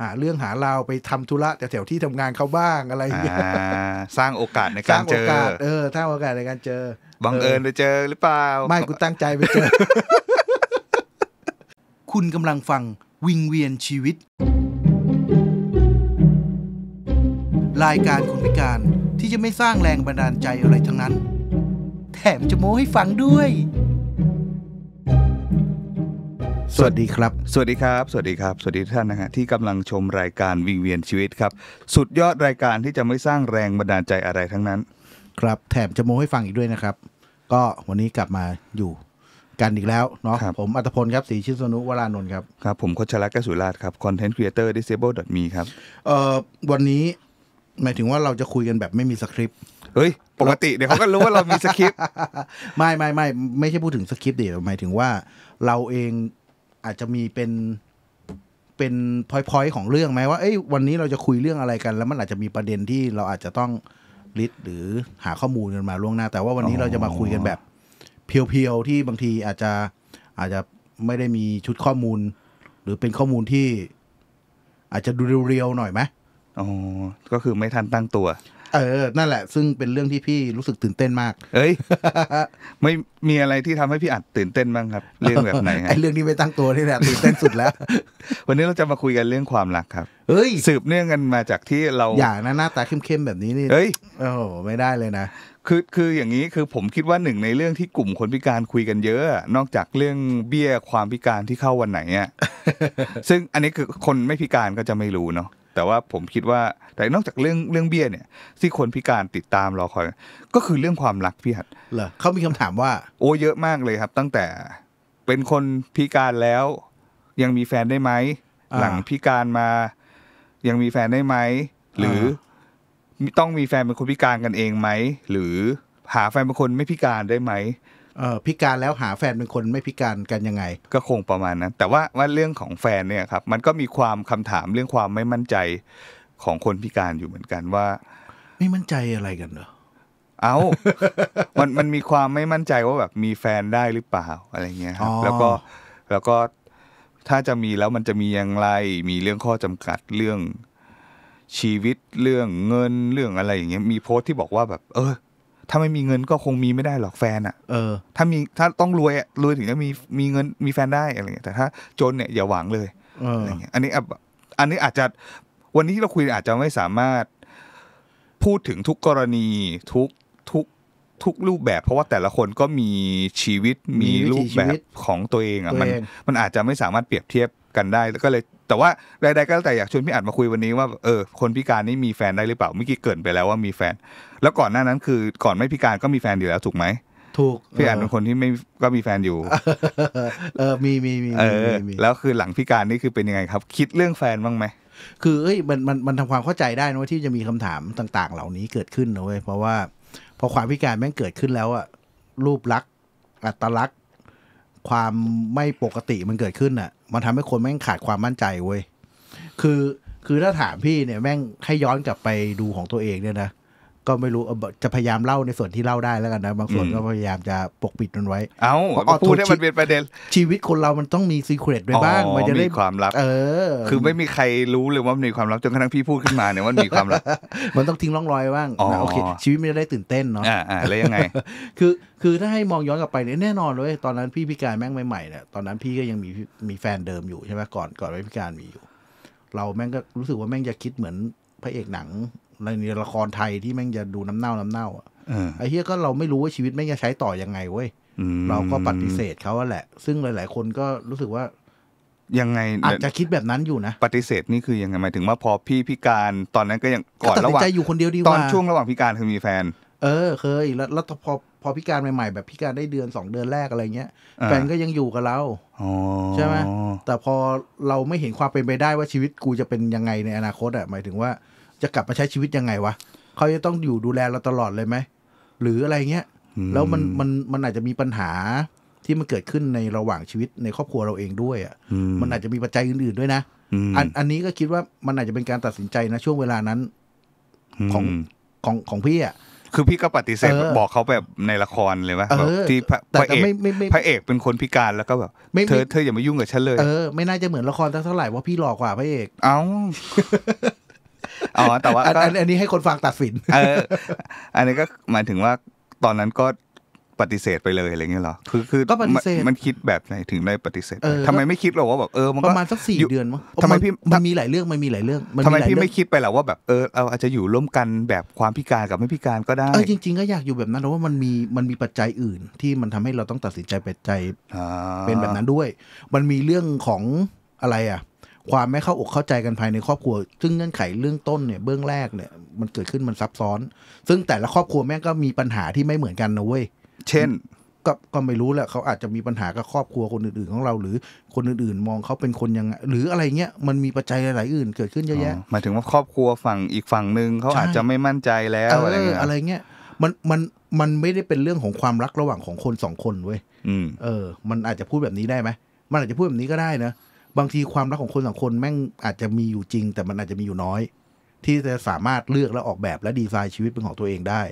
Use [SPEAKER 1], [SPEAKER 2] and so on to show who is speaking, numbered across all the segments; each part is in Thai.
[SPEAKER 1] หาเรื่องหาราวไปทำธุระแถวๆที่ทำงานเขาบ้างอะไรอย่างเงี้ย
[SPEAKER 2] สร้างโอกาสในการ เจอสสร้าางโอกเอ
[SPEAKER 1] อสร้างโอกาสในการเจอ บังเอิญไป
[SPEAKER 2] เจอหรือเปล่า ไม่
[SPEAKER 1] กูตั้งใจไปเจอ คุณกำลังฟังวิงเวียนชีวิต รายการคนพิการที่จะไม่สร้างแรงบันดาลใจอะไรทั้งนั้น แถมจะโม้ให้ฟังด้วย
[SPEAKER 2] สวัสดีครับ สวัสดีครับ สวัสดีครับ สวัสดีท่านนะฮะ ที่กำลังชมรายการวิงเวียนชีวิตครับ สุดยอดรายการที่จะไม่สร้างแรงบันดาลใจอะไรทั้งนั้น
[SPEAKER 1] ครับแถมจะโม้ให้ฟังอีกด้วยนะครับ ก็วันนี้กลับมาอยู่กันอีกแล้วเนาะผมอัตพลครับสีชิสนุวรานนท์ครับครับ ผมโคชลักษณ์กสุราชครับคอนเทนต์ครีเอเตอร์ดิสเซเบิลดอทมีครับเอ่อวันนี้หมายถึงว่าเราจะคุยกันแบบไม่มีสคริปต์เฮ้ยปกติเดี๋ยวเขาก็รู้ว่าเรามีสคริปต์ไม่ไม่ไม่ไม่ใช่พูดถึงสคริปต์เดี๋ยวหมายถึงว่าเราเองอาจจะมีเป็นเป็นพอยต์ของเรื่องไหมว่าเอ้ยวันนี้เราจะคุยเรื่องอะไรกันแล้วมันอาจจะมีประเด็นที่เราอาจจะต้องลิดหรือหาข้อมูลกันมา ล่วงหน้าแต่ว่าวันนี้เราจะมาคุยกันแบบ เพียวๆ ที่บางทีอาจจะอาจจะไม่ได้มีชุดข้อมูล หรือเป็นข้อมูลที่ อาจจะดูเรียวๆ หน่อยไหมอ๋อ ก็คือไม่ทันตั้งตัว เออ นั่นแหละ ซึ่งเป
[SPEAKER 2] ็นเรื่องที่พี่รู้สึกตื่นเต้นมากเอ้ย ไม่มีอะไรที่ทำให้พี่อัดตื่นเต้นบ้างครับเรื่องแบบไหนไอเรื่อง
[SPEAKER 1] ที่ไม่ตั้งตัวนี่แหละตื่นเต้นสุดแล้ว
[SPEAKER 2] วันนี้เราจะมาคุยกันเรื่องความรักครับเอ้ย สืบเนื่องกันมาจากที่เรา อย่าง
[SPEAKER 1] นะหน้าตาเข้มๆแบบนี้นี่เอ้ย โอ้โห ไม่ไ
[SPEAKER 2] ด้เลยนะ คือ คืออย่างนี้ คือผมคิดว่าหนึ่งในเรื่องที่กลุ่มคนพิการคุยกันเยอะ นอกจากเรื่องเบี้ยความพิการที่เข้าวันไหนอ่ะ ซึ่งอันนี้คือคนไม่พิการก็จะไม่รู้เนาะแต่ว่าผมคิดว่าแต่นอกจากเรื่องเรื่องเบี้ยเนี่ยที่คนพิการติดตามรอคอย ก็คือเรื่องความรักพี่หัดเหรอเขามีคำถามว่า โอ้เยอะมากเลยครับ ตั้งแต่เป็นคนพิการแล้ว ยังมีแฟนได้ไหม หลังพิการมา ยังมีแฟนได้ไหม หรือต้องมีแฟนเป็นคนพิการกันเองไหมหรือหาแฟนเป็นคนไม่พิการได้ไหมพิการแล้วหาแฟนเป็นคนไม่พิการกันยังไง ก็คงประมาณนั้น แต่ว่าว่าเรื่องของแฟนเนี่ยครับ มันก็มีความคำถามเรื่องความไม่มั่นใจของคนพิการอยู่เหมือนกันว่า ไม่มั่นใจอะไรกันเหรอเอามันมันมีความไม่มั่นใจว่าแบบมีแฟนได้หรือเปล่าอะไรเงี้ยครับแล้วก็แล้วก็ถ้าจะมีแล้วมันจะมีอย่างไร มีเรื่องข้อจำกัดเรื่องชีวิตเรื่องเงินเรื่องอะไร อย่างเงี้ยมีโพสต์ที่บอกว่าแบบเออถ้าไม่มีเงินก็คงมีไม่ได้หรอกแฟนอะ่ะ เออ ถ้ามีถ้าต้องรวย รวยถึงจะมีมีเงินมีแฟนได้อะไรเงี้ยแต่ถ้าจนเนี่ยอย่าหวังเลยอะไรเงี้ยอันนี้อันนี้อาจจะวันนี้ที่เราคุยอาจจะไม่สามารถ พูดถึงทุกกรณีทุกทุกทุกรูปแบบ เพราะว่าแต่ละคนก็มีชีวิตมีรูปแบบของตัวเองอ่ะมันมันอาจจะไม่สามารถเปรียบเทียบกันได้แล้วก็เลยแต่ว่าใดๆก็แล้วแต่อยากชวนพี่อัดมาคุยวันนี้ว่าเออคนพิการนี่มีแฟนได้ หรือเปล่าเมื่อกี้เกินไปแล้วว่ามีแฟน แล้วก่อนหน้านั้นคือก่อนไม่พิการก็มีแฟนอยู่แล้วถูกไหมถูกพี่อัดเป็นคนที่ไม่ก็มีแฟนอยู่
[SPEAKER 1] เออมีมีมี
[SPEAKER 2] แล้วคือหลังพิการนี่คือเป็นยังไงครับ คิดเรื่องแฟนบ้างไหม
[SPEAKER 1] คือเอ้ยมันมันมันทำความเข้าใจได้นะว่าที่จะมีคำถามต่าง ๆ เหล่านี้เกิดขึ้นนะเว้ยเพราะว่าพอความพิการแม่งเกิดขึ้นแล้วอะรูปลักษณ์อัตลักษณ์ความไม่ปกติมันเกิดขึ้นอ่ะ มันทำให้คนแม่งขาดความมั่นใจเว้ย คือ คือถ้าถามพี่เนี่ยแม่งให้ย้อนกลับไปดูของตัวเองเนี่ยนะก็ไม่รู้จะพยายามเล่าในส่วนที่เล่าได้แล้วกันนะบางส่วนก็พยายามจะปกปิดมันไว้เอาพูดให้มันเป็นประเด็นชีวิตคนเรามันต้องมีซีเครตไว้บ้าง มันจะได้ความ
[SPEAKER 2] ลับเออ คือไม่มีใครรู้เลยว่ามีความลับจนกระทั่งพี่พูดขึ้นมาเนี่ยว่ามีความลับ
[SPEAKER 1] มันต้องทิ้งร่องรอยบ้างโอเค ชีวิตมันจะได้ตื่นเต้นเนาะอ่าแล้วยังไง คือคือถ้าให้มองย้อนกลับไปเนี่ยแน่นอนเลย ตอนนั้นพี่พิการแม่งใหม่ๆเนี่ยตอนนั้นพี่ก็ยังมีมีแฟนเดิมอยู่ใช่ไหมก่อนก่อนไ่พิการมีอยู่ เราแม่งก็รู้สึกว่าแม่งจะคิดเหมือนพระเอกหนังในละครไทยที่แม่งจะดูน้ำเน่าน้ำเน่าอ่ะไอ้เฮียก็เราไม่รู้ว่าชีวิตแม่งจะใช้ต่อยังไงเว้ยเราก็ปฏิเสธเขาแหละ ซึ่งหลายๆคนก็รู้สึกว่า ยังไงอา
[SPEAKER 2] จจะคิดแบบนั้นอยู่นะปฏิเสธนี่คือยังไงหมายถึงว่า พอพี่พิการตอนนั้นก็ยังก่อนระหว่างอยู่คนเดียวดีว่าตอนช่วงระหว่างพิการคือมีแฟน
[SPEAKER 1] เออเคยแล้วแล้วพอพอพิการใหม่ๆแบบพิการได้เดือนสองเดือนแรกอะไรเงี้ยแฟนก็ยังอยู่กับเราใช่ไหมแต่พอเราไม่เห็นความเป็นไปได้ว่าชีวิตกูจะเป็นยังไงในอนาคตอ่ะหมายถึงว่าจะกลับมาใช้ชีวิตยังไงวะ เขาจะต้องอยู่ดูแลเราตลอดเลยไหม หรืออะไรเงี้ย แล้วมันมันมันอาจจะมีปัญหาที่มันเกิดขึ้นในระหว่างชีวิต ในครอบครัวเราเองด้วยอ่ะ มันอาจจะมีปัจจัยอื่นๆด้วยนะ อันอันนี้ก็คิดว่ามันอาจจะเป็นการตัดสินใจนะ ช่วงเวลานั้น ของของของพี่อ่ะ คือ
[SPEAKER 2] พี่ก็ปฏิเสธบอกเขาแบบในละครเลยว่าที่พระเอกพระเอกเป็นคนพิการแล้วก็แบบเธอเธออย่ามายุ่งกับฉันเลย เอ
[SPEAKER 1] อไม่น่าจะเหมือนละครเท่าไหร่ว่าพี่หล่อกว่าพระเอก เอ้าอ๋อแต่ว่าอันอันนี้ให้คนฟังตัดสินเออ
[SPEAKER 2] อันนี้ก็หมายถึงว่าตอนนั้นก็ปฏิเสธไปเลยอะไรเงี้ยหรอคือ คือก็ปฏิเสธมันคิดแบบไหนถึงได้ปฏิเสธทำไมไม่คิดหรอว่าแบบเออมันประมาณสักสี่เดือนมั้งทำไมพี่มันมีหลายเรื่องมันมี
[SPEAKER 1] หลายเรื่องทำไมพี่ไม่คิดไปหรอว่าแบบ เออเราอาจจะอยู่ร่วมกันแบบความพิการกับไม่พิการก็ได้เออจริงๆ ก็อยากอยู่แบบนั้นแต่ว่ามันมีมันมีปัจจัยอื่น ที่มันทำให้เราต้องตัดสินใจปัจจัยเป็นแบบนั้นด้วย มันมีเรื่องของอะไรอ่ะความไม่เข้าอกเข้าใจกันภายในครอบครัว ซึ่งเงื่อนไขเรื่องต้นเนี่ยเบื้องแรกเนี่ยมันเกิดขึ้นมันซับซ้อน ซึ่งแต่ละครอบครัวแม่งก็มีปัญหาที่ไม่เหมือนกันนะเว้ย เช่น ก็ก็ไม่รู้แหละเขาอาจจะมีปัญหากับครอบครัวคนอื่นๆของเรา หรือคนอื่นๆ มองเขาเป็นคนยังไงหรืออะไรเงี้ยมันมีปัจจัยหลายๆอื่น เกิดขึ้นเยอะแยะ
[SPEAKER 2] หมายถึงว่าครอบครัวฝั่งอีกฝั่งหนึ่งเขาอาจจะไม่มั่นใจแล้วอะไรเงี้ยอะไร
[SPEAKER 1] เงี้ย มันมันมันไม่ได้เป็นเรื่องของความรักระหว่างของคนสองคนเว้ยเออ มันอาจจะพูดแบบนี้ได้ไหม มันอาจจะพูดแบบนี้ก็ได้นะบางทีความรักของคนสองคนแม่งอาจจะมีอยู่จริง แต่มันอาจจะมีอยู่น้อย ที่จะสามารถเลือก และออกแบบและดีไซน์ชีวิตเป็นของตัวเองได้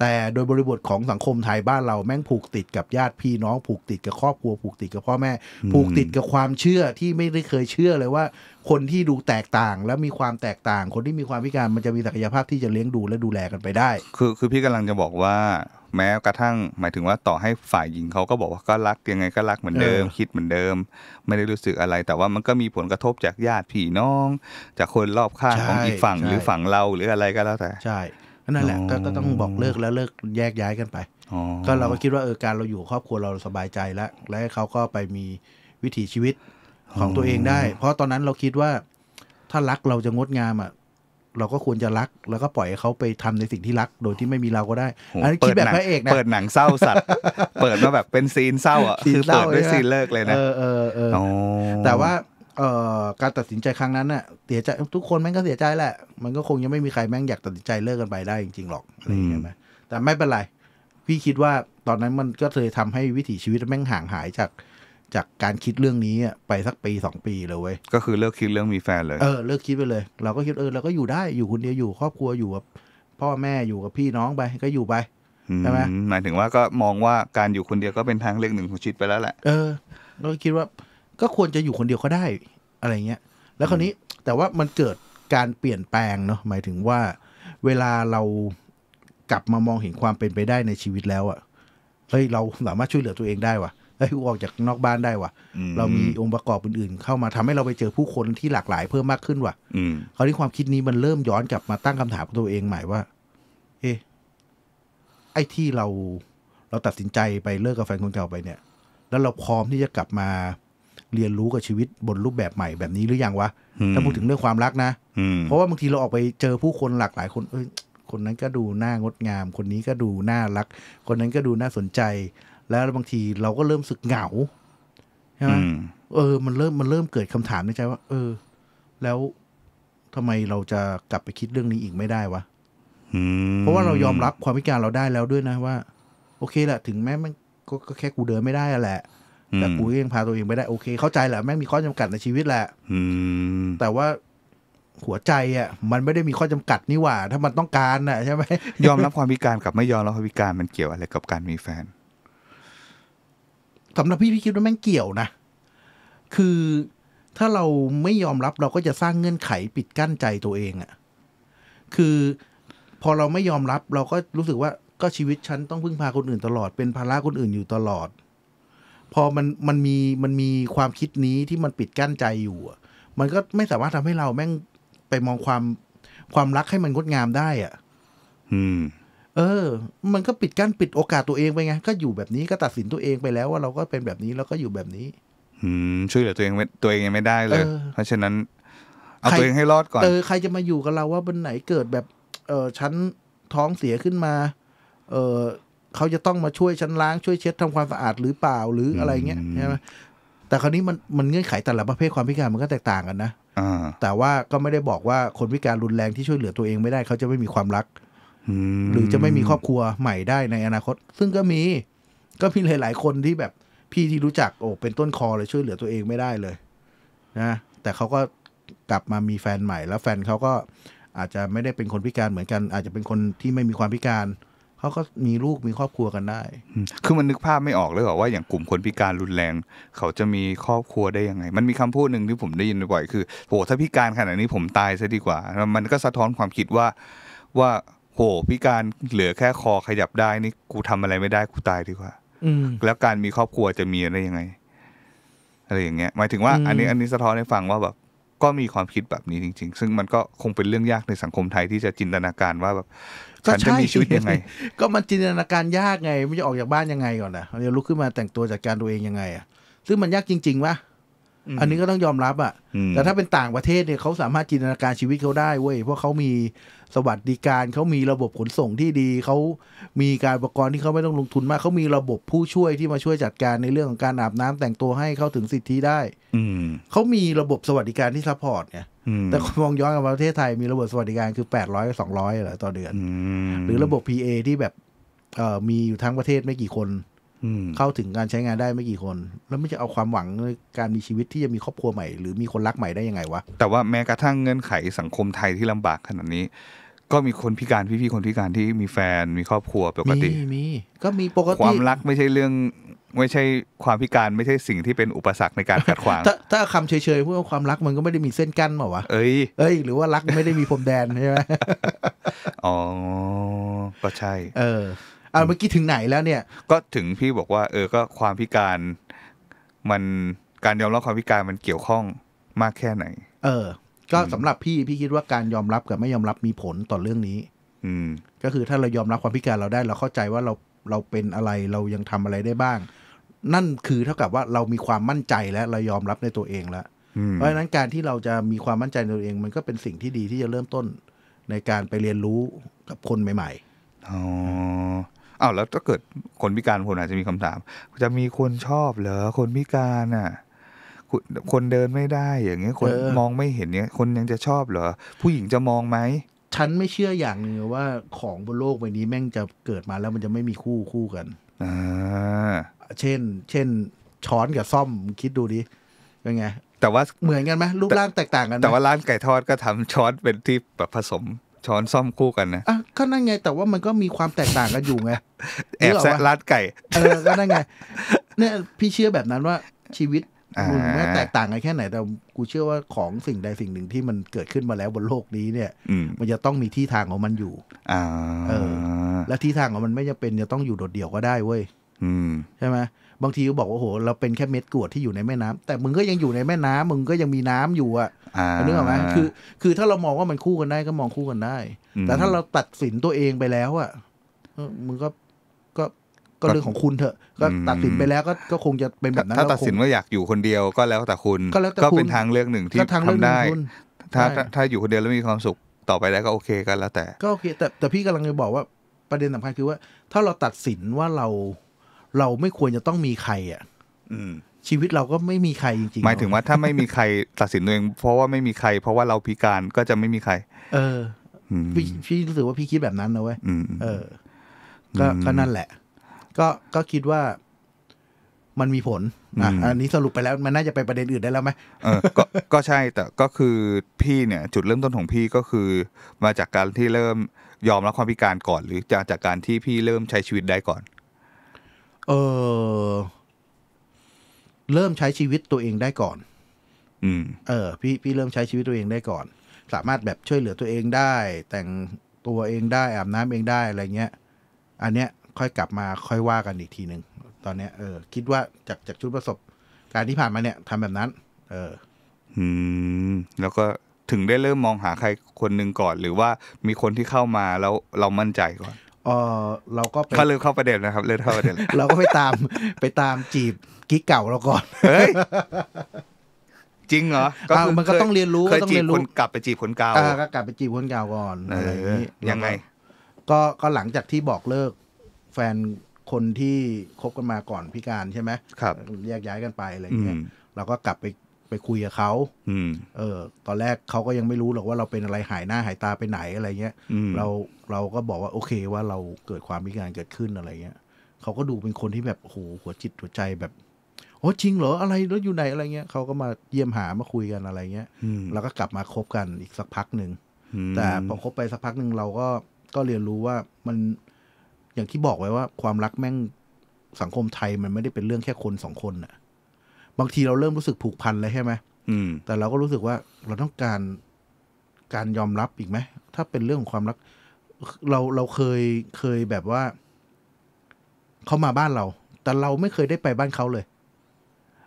[SPEAKER 1] แต่โดยบริบทของสังคมไทยบ้านเราแม่งผูกติดกับญาติพี่น้อง ผูกติดกับครอบครัวผูกติดกับพ่อแม่ผูกติดกับความเชื่อที่ไม่ได้เคยเชื่อเลยว่า คนที่ดูแตกต่างและมีความแตกต่าง คนที่มีความพิการมันจะมีศักยภาพที่จะเลี้ยงดูและดูแลกันไปได้
[SPEAKER 2] คือคือพี่กำลังจะบอกว่าแม้กระทั่งหมายถึงว่าต่อให้ฝ่ายหญิงเขาก็บอกว่าก็รักยังไงก็รักเหมือนเดิม คิดเหมือนเดิม ไม่ได้รู้สึกอะไร แต่ว่ามันก็มีผลกระทบจากญาติพี่น้อง จากคนรอบข้างของอีกฝั่งหรือฝั่งเราหรืออะไรก็แล้วแต่
[SPEAKER 1] ใช่นั่นแหละก็ต้องบอกเลิกแล้วเลิกแยกย้ายกันไปก็เราก็คิดว่าเออการเราอยู่ครอบครัวเราสบายใจแล้วและเขาก็ไปมีวิถีชีวิตของตัวเองได้ เพราะตอนนั้นเราคิดว่า ถ้ารักเราจะงดงามอ่ะเราก็ควรจะรักแล้วก็ปล่อยเขาไปทำในสิ่งที่รักโดยที่ไม่มีเราก็ได้ อันนี้คิดแบบพระเอกนะ เปิดห
[SPEAKER 2] นังเศร้าสัตว์ เปิดมาแบบเป็นซีนเศร้า อ่ะคือเปิดด้วยซีนเลิกเลยนะเออ
[SPEAKER 1] เออแต่ว่าเอ่อการตัดสินใจครั้งนั้นน่ะเสียใจทุกคนแม่งก็เสียใจแหละ มันก็คงยังไม่มีใครแม่งอยากตัดสินใจเลิกกันไปได้จริงๆหรอกอะไรอย่างเงี้ยแต่ไม่เป็นไร พี่คิดว่าตอนนั้นมันก็เลยทำให้วิถีชีวิตแม่งห่างหายจากจากการคิดเรื่องนี้ไปสักปีสองปีเลยเว้ยก็คือเลิกคิดเรื่องมีแฟนเลยเออ เลิกคิดไปเลย เราก็คิดเออเราก็อยู่ได้อยู่คนเดียวอยู่ครอบครัวอยู่กับพ่อแม่อยู่กับพี่น้องไปก็อยู่ไป
[SPEAKER 2] ใช่ไหมหมายถึงว่าก็มองว่าการอยู่คนเดียวก็เป็นทางเลือกหนึ่งของชีวิตไปแล้วแหละ
[SPEAKER 1] เออเราก็คิดว่า ก็ควรจะอยู่คนเดียวก็ได้ อะไรเงี้ยแล้วคราวนี้แต่ว่ามันเกิดการเปลี่ยนแปลงเนาะหมายถึงว่า เวลาเรากลับมามองเห็นความเป็นไปได้ในชีวิตแล้วอะ่ะเฮ้ยเราสามารถช่วยเหลือตัวเองได้ว่ะฮ้ยกูออกจากนอกบ้านได้ว่ะ เรามีองค์ประกอบอื่นๆ เข้ามาทำให้เราไปเจอผู้คนที่หลากหลายเพิ่มมากขึ้นว่ะเขาที่ความคิดนี้มันเริ่มย้อนกลับมาตั้งคำถามตัวเองใหม่ว่า เอ๊ะไอ้ที่เราเราตัดสินใจไปเลิกกับแฟนคนเก่าไปเนี่ย แล้วเราพร้อมที่จะกลับมาเรียนรู้กับชีวิตบนรูปแบบใหม่แบบนี้หรือยังวะ ถ้าพูดถึงเรื่องความรักนะ เพราะว่าบางทีเราออกไปเจอผู้คนหลากหลายคน เอ้ยคนนั้นก็ดูน่างดงาม คนนี้ก็ดูน่ารัก คนนั้นก็ดูน่าสนใจแล้วบางทีเราก็เริ่มสึกเหงาใช่ไหมเออมันเริ่มมันเริ่มเกิดคำถามในใจว่าเออแล้วทำไมเราจะกลับไปคิดเรื่องนี้อีกไม่ได้วะ
[SPEAKER 2] เพราะว่าเรายอมรับ
[SPEAKER 1] ความพิการเราได้แล้วด้วยนะ ว่า โอเคแหละถึงแม้มันก็แค่กูเดินไม่ได้แหละแต่กูยังพาตัวเองไปได้โอเค เข้าใจแหละแม่งมีข้อจำกัดในชีวิตแหละแต่ว่าหัวใจอ่ะ มันไม่ได้มีข้อจำกัดนี่หว่า ถ้ามันต้องการอ่ะใช่ไหมยอมรับความพิการ
[SPEAKER 2] กับไม่ยอมรับความพิการมันเกี่ยวอะไรกับการมีแฟน
[SPEAKER 1] สำหรับพี่พี่คิดว่าแม่งเกี่ยวนะ คือถ้าเราไม่ยอมรับเราก็จะสร้างเงื่อนไขปิดกั้นใจตัวเองอะ่ะ คือพอเราไม่ยอมรับเราก็รู้สึกว่าก็ชีวิตฉันต้องพึ่งพาคนอื่นตลอด เป็นภาระคนอื่นอยู่ตลอด พอมันมันมีมันมีความคิดนี้ที่มันปิดกั้นใจอยู่มันก็ไม่สามารถทำให้เราแม่งไปมองความความรักให้มันงดงามได้อะ่ะอืมเออ มันก็ปิดกั้นปิดโอกาสตัวเองไปไง ก็อยู่แบบนี้ก็ตัดสินตัวเองไปแล้วว่าเราก็เป็นแบบนี้แล้วก็อยู่แบบนี้
[SPEAKER 2] ช่วยเหลือตัวเองตัวเองยังไม่ได้เลย เพราะฉะนั้นเอาตัวเองให้รอดก่อน เออใค
[SPEAKER 1] รจะมาอยู่กับเราว่าบนไหนเกิดแบบเออฉันท้องเสียขึ้นมา เออเขาจะต้องมาช่วยฉันล้างช่วยเช็ดทำความสะอาดหรือเปล่าหรืออะไรเงี้ยใช่ไหมแต่คราวนี้มันมันเงื่อนไขแต่ละประเภทความพิการมันก็แตกต่างกันนะแต่ว่าก็ไม่ได้บอกว่าคนพิการรุนแรงที่ช่วยเหลือตัวเองไม่ได้เขาจะไม่มีความรักหรือจะไม่มีครอบครัวใหม่ได้ในอนาคต ซึ่งก็มี ก็มีหลายๆคนที่แบบ พี่ที่รู้จักโอ้เป็นต้นคอเลยช่วยเหลือตัวเองไม่ได้เลย นะ แต่เขาก็กลับมามีแฟนใหม่แล้วแฟนเขาก็อาจจะไม่ได้เป็นคนพิการเหมือนกัน อาจจะเป็นคนที่ไม่มีความพิการเขาก็มีลูกมีครอบครัวกันได้
[SPEAKER 2] คือมันนึกภาพไม่ออกเลยว่าอย่างกลุ่มคนพิการรุนแรง เขาจะมีครอบครัวได้ยังไง มันมีคำพูดหนึ่งที่ผมได้ยินบ่อยคือโหถ้าพิการขนาดนี้ผมตายซะดีกว่ามันก็สะท้อนความคิดว่าว่าโหพิการเหลือแค่คอขยับได้นี่กูทำอะไรไม่ได้กูตายดีกว่า อืแล้วการมีครอบครัวจะมีได้ยังไงอะไรอย่างเงี้ย หมายถึงว่าอันนี้อันนี้สะท้อนให้ฟังว่าแบบก็มีความคิดแบบนี้จริง ๆ ซึ่งมันก็คงเป็นเรื่องยากในสังคมไทยที่จะจินตนาการว่าแบบฉันจะมีชีวิตยังไง
[SPEAKER 1] ก็มันจินตนาการยากไง ไม่จะออกจากบ้านยังไงก่อนนะเดี๋ยวลุกขึ้นมาแต่งตัวจัดการตัวเองยังไงอ่ะ ซึ่งมันยากจริง ๆวะอันนี้ก็ต้องยอมรับอ่ะ แต่ถ้าเป็นต่างประเทศเนี่ยเขาสามารถจินตนาการชีวิตเขาได้เว้ยเพราะเขามีสวัสดิการเขามีระบบขนส่งที่ดีเขามีการอุปกรณ์ที่เขาไม่ต้องลงทุนมากเขามีระบบผู้ช่วยที่มาช่วยจัดการในเรื่องของการอาบน้ำแต่งตัวให้เข้าถึงสิทธิได้อืเขามีระบบสวัสดิการที่ซัพพอร์ตเนี่ยแต่มองย้อนกับ ประเทศไทยมีระบบสวัสดิการคือแปดร้อยสองร้อยเหรต่อเดือนหรือระบบ PA ที่แบบมีอยู่ทั้งประเทศไม่กี่คนเข้าถึงการใช้งานได้ไม่กี่คน แล้วไม่จะเอาความหวังในการมีชีวิตที่จะมีครอบครัวใหม่หรือมีคนรักใหม่ได้ยังไงวะ
[SPEAKER 2] แต่ว่าแม้กระทั่งเงื่อนไขสังคมไทยที่ลำบากขนาดนี้ ก็มีคนพิการพี่ๆคนพิการที่มีแฟนมีครอบครัวปกติม
[SPEAKER 1] ีก็มีปกติความ
[SPEAKER 2] รักไม่ใช่เรื่อง ไม่ใช่ความพิการไม่ใช่สิ่งที่เป็นอุปสรรคในการขัดขวาง
[SPEAKER 1] ถ้าาคำเฉยๆพวาความรักมันก็ไม่ได้มีเส้นกั้นหรอวะเอ้ยเอ้ยหรือว่ารักไม่ได้มีพรมแดนใช่ไหม
[SPEAKER 2] อ๋อก็ใช่เอ
[SPEAKER 1] ออ่าเมื่อกี้ถึงไหนแล้วเนี่ย
[SPEAKER 2] ก็ถึงพี่บอกว่า เออก็ความพิการมันการยอมรับความพิการมันเกี่ยวข้อง
[SPEAKER 1] มากแค่ไหน เออ ก็สำหรับพี่พี่คิดว่าการยอมรับกับไม่ยอมรับมีผลต่อเรื่องนี้ อืมก็คือถ้าเรายอมรับความพิการเราได้ เราเข้าใจว่าเราเราเป็นอะไรเรายังทำอะไรได้บ้าง นั่นคือเท่ากับว่าเรามีความมั่นใจและเรายอมรับในตัวเองแล้วเพราะฉะนั้นการที่เราจะมีความมั่นใจในตัวเอง มันก็เป็นสิ่งที่ดีที่จะเริ่มต้นในการไปเรียนรู้กับคนใหม่ ๆอ๋อ
[SPEAKER 2] อ้าวแล้วถ้าเกิดคนพิการคนอาจจะมีคำถาม จะมีคนชอบเหรอคนพิการอ่ะ คนเดินไม่ได้อย่างเงี้ย คนมองไม่เห็นเนี้ยคนยังจะชอบ
[SPEAKER 1] เหรอผู้หญิงจะมองไหมฉันไม่เชื่ออย่างหนึ่งว่าของบนโลกใบนี้แม่งจะเกิดมาแล้วมันจะไม่มีคู่คู่กันอเช่น เช่นช้อนกับซ่อมคิดดูดิเป็นไงแต่ว่าเหมือนกันไหมรูปร่างแตก
[SPEAKER 2] ต่างกันแต่ว่าร้านไก่ทอดก็ทำช้อนเป็นที่แบบผสมช้อนซ่อมคู่กันนะอ่ะ
[SPEAKER 1] ก็นั่นไงแต่ว่ามันก็มีความแตกต่างกันอยู่ไงแอบแซะรัดไก่ เออก็นั่นไง เนี่ย พี่เชื่อแบบนั้นว่าชีวิตมันแม้แตกต่างกันแค่ไหนแต่กูเชื่อว่าของสิ่งใดสิ่งหนึ่งที่มันเกิดขึ้นมาแล้วบนโลกนี้เนี่ยมันจะต้องมีที่ทางของมันอยู่อเออ และที่ทางของมันไม่จะเป็นจะต้องอยู่โดดเดี่ยวก็ได้เว้ยใช่ไหมบางทีก็บอกว่าโหเราเป็นแค่เม็ดกรวดที่อยู่ในแม่น้ำแต่มึงก็ยังอยู่ในแม่น้ำ มึงก็ยังมีน้ำอยู่อ่ะนึกออกไหมคือ คือถ้าเรามองว่ามันคู่กันได้ก็มองคู่กันได้ แต่ถ้าเราตัดสินตัวเองไปแล้วอ่ะ มึงก็ก็ก็เรื่องของคุณเถอะ ก็ตัดสินไปแล้วก็ก็คงจะเป็นแบบนั้นถ้าตัดสินว
[SPEAKER 2] ่าอยากอยู่คนเดียวก็แล้วแต่คุณก็แล้วแต่คุณก็เป็นทางเลือกหนึ่งที่ทำได้ ถ้าถ้าอยู่คนเดียวแล้วมีความสุขต่อไปได้ก็โอเคกันแล้ว แต่
[SPEAKER 1] ก็โอเคแต่แต่พี่กำลังจะบอกว่าประเด็นสำคัญคือว่า ถ้าเราตัดสินว่าเราเราไม่ควรจะต้องมีใครอ่ะ
[SPEAKER 2] ชีวิตเราก็ไม่มีใครจริงๆหมายถึงว่าถ้าไม่มีใครตัดสินตัวเองเพราะว่าไม่มีใคร เพราะว่าเราพิการก็จะไม่มีใคร
[SPEAKER 1] เออพี่พี่รู้สึกว่าพี่คิดแบบนั้นนะเว้ยเออ ก็ก็นั่นแหละ ก็ก็คิดว่า มันมีผลอ่ะอันนี้สรุปไปแล้วมันน่าจะไปประเด็นอื่นได้แล้วไหม
[SPEAKER 2] เออก็ก็ใช่ แต่ก็คือพี่เนี่ย จุดเริ่มต้นของพี่ก็คือ มาจากการที่เริ่มยอมรับความพิการก่อน หรือจากจากการที่พี่เริ่มใช้ชีวิตได้ก่อน
[SPEAKER 1] เออ เริ่มใช้ชีวิตตัวเองได้ก่อน อืมเออ พี่พี่เริ่มใช้ชีวิตตัวเองได้ก่อน สามารถแบบช่วยเหลือตัวเองได้ แต่งตัวเองได้อาบน้ำเองได้อะไรเงี้ยอันเนี้ย ค่อยกลับมาค่อยว่ากันอีกทีหนึ่งตอนเนี้ยเออ คิดว่าจากจากชุดประสบการณ์ที่ผ่านมาเนี่ยทำแบบนั้น เออ
[SPEAKER 2] อืมแล้วก็ถึงได้เริ่มมองหาใครคนหนึ่งก่อนหรือว่ามีคนที่เข้ามาแล้วเรามั่นใจก่อน
[SPEAKER 1] เออเราก็ไปเขาเลืกเข้าประเด็นนะครับ เลืกเข้าประเด็นเราก็ไปตามไปตามจีบกิ๊กเก่าเราก่อนเฮ้ยจริงเหรอมันก็ต้องเรียนรู้เคยจีบคนกลับไปจีบคนเก่าก็กลับไปจีบคนเก่าก่อน อะไรนี้ยังไง ก็ก็หลังจากที่บอกเลิก แฟนคนที่คบกันมาก่อนพิการใช่ไหมครับแยกย้ายกันไปอะไรอย่างเงี้ยเราก็กลับไปไปคุยกับเขาเออ ตอนแรกเขาก็ยังไม่รู้หรอกว่าเราเป็นอะไรหายหน้าหายตาไปไหนอะไรเงี้ย เราเราก็บอกว่า โอเคว่าเราเกิดความพิการเกิดขึ้นอะไรเงี้ย เขาก็ดูเป็นคนที่แบบโหหัวจิตหัวใจแบบโอ้จริง เหรออะไรแล้วอยู่ไหนอะไรเงี้ยเขาก็มาเยี่ยมหามาคุยกันอะไรเงี้ยแล้วก็กลับมาคบกันอีกสักพักหนึ่งแต่พอคบไปสักพักหนึ่งเราก็ก็เรียนรู้ว่ามัน อย่างที่บอกไว้ว่าความรักแม่งสังคมไทยมันไม่ได้เป็นเรื่องแค่คนสองคนอะบางทีเราเริ่มรู้สึกผูกพันเลยใช่ไหมแต่เราก็รู้สึกว่าเราต้องการการยอมรับอีกไหมถ้าเป็นเรื่องของความรัก เราเราเคยเคยแบบว่าเขามาบ้านเรา แต่เราไม่เคยได้ไปบ้านเขาเลย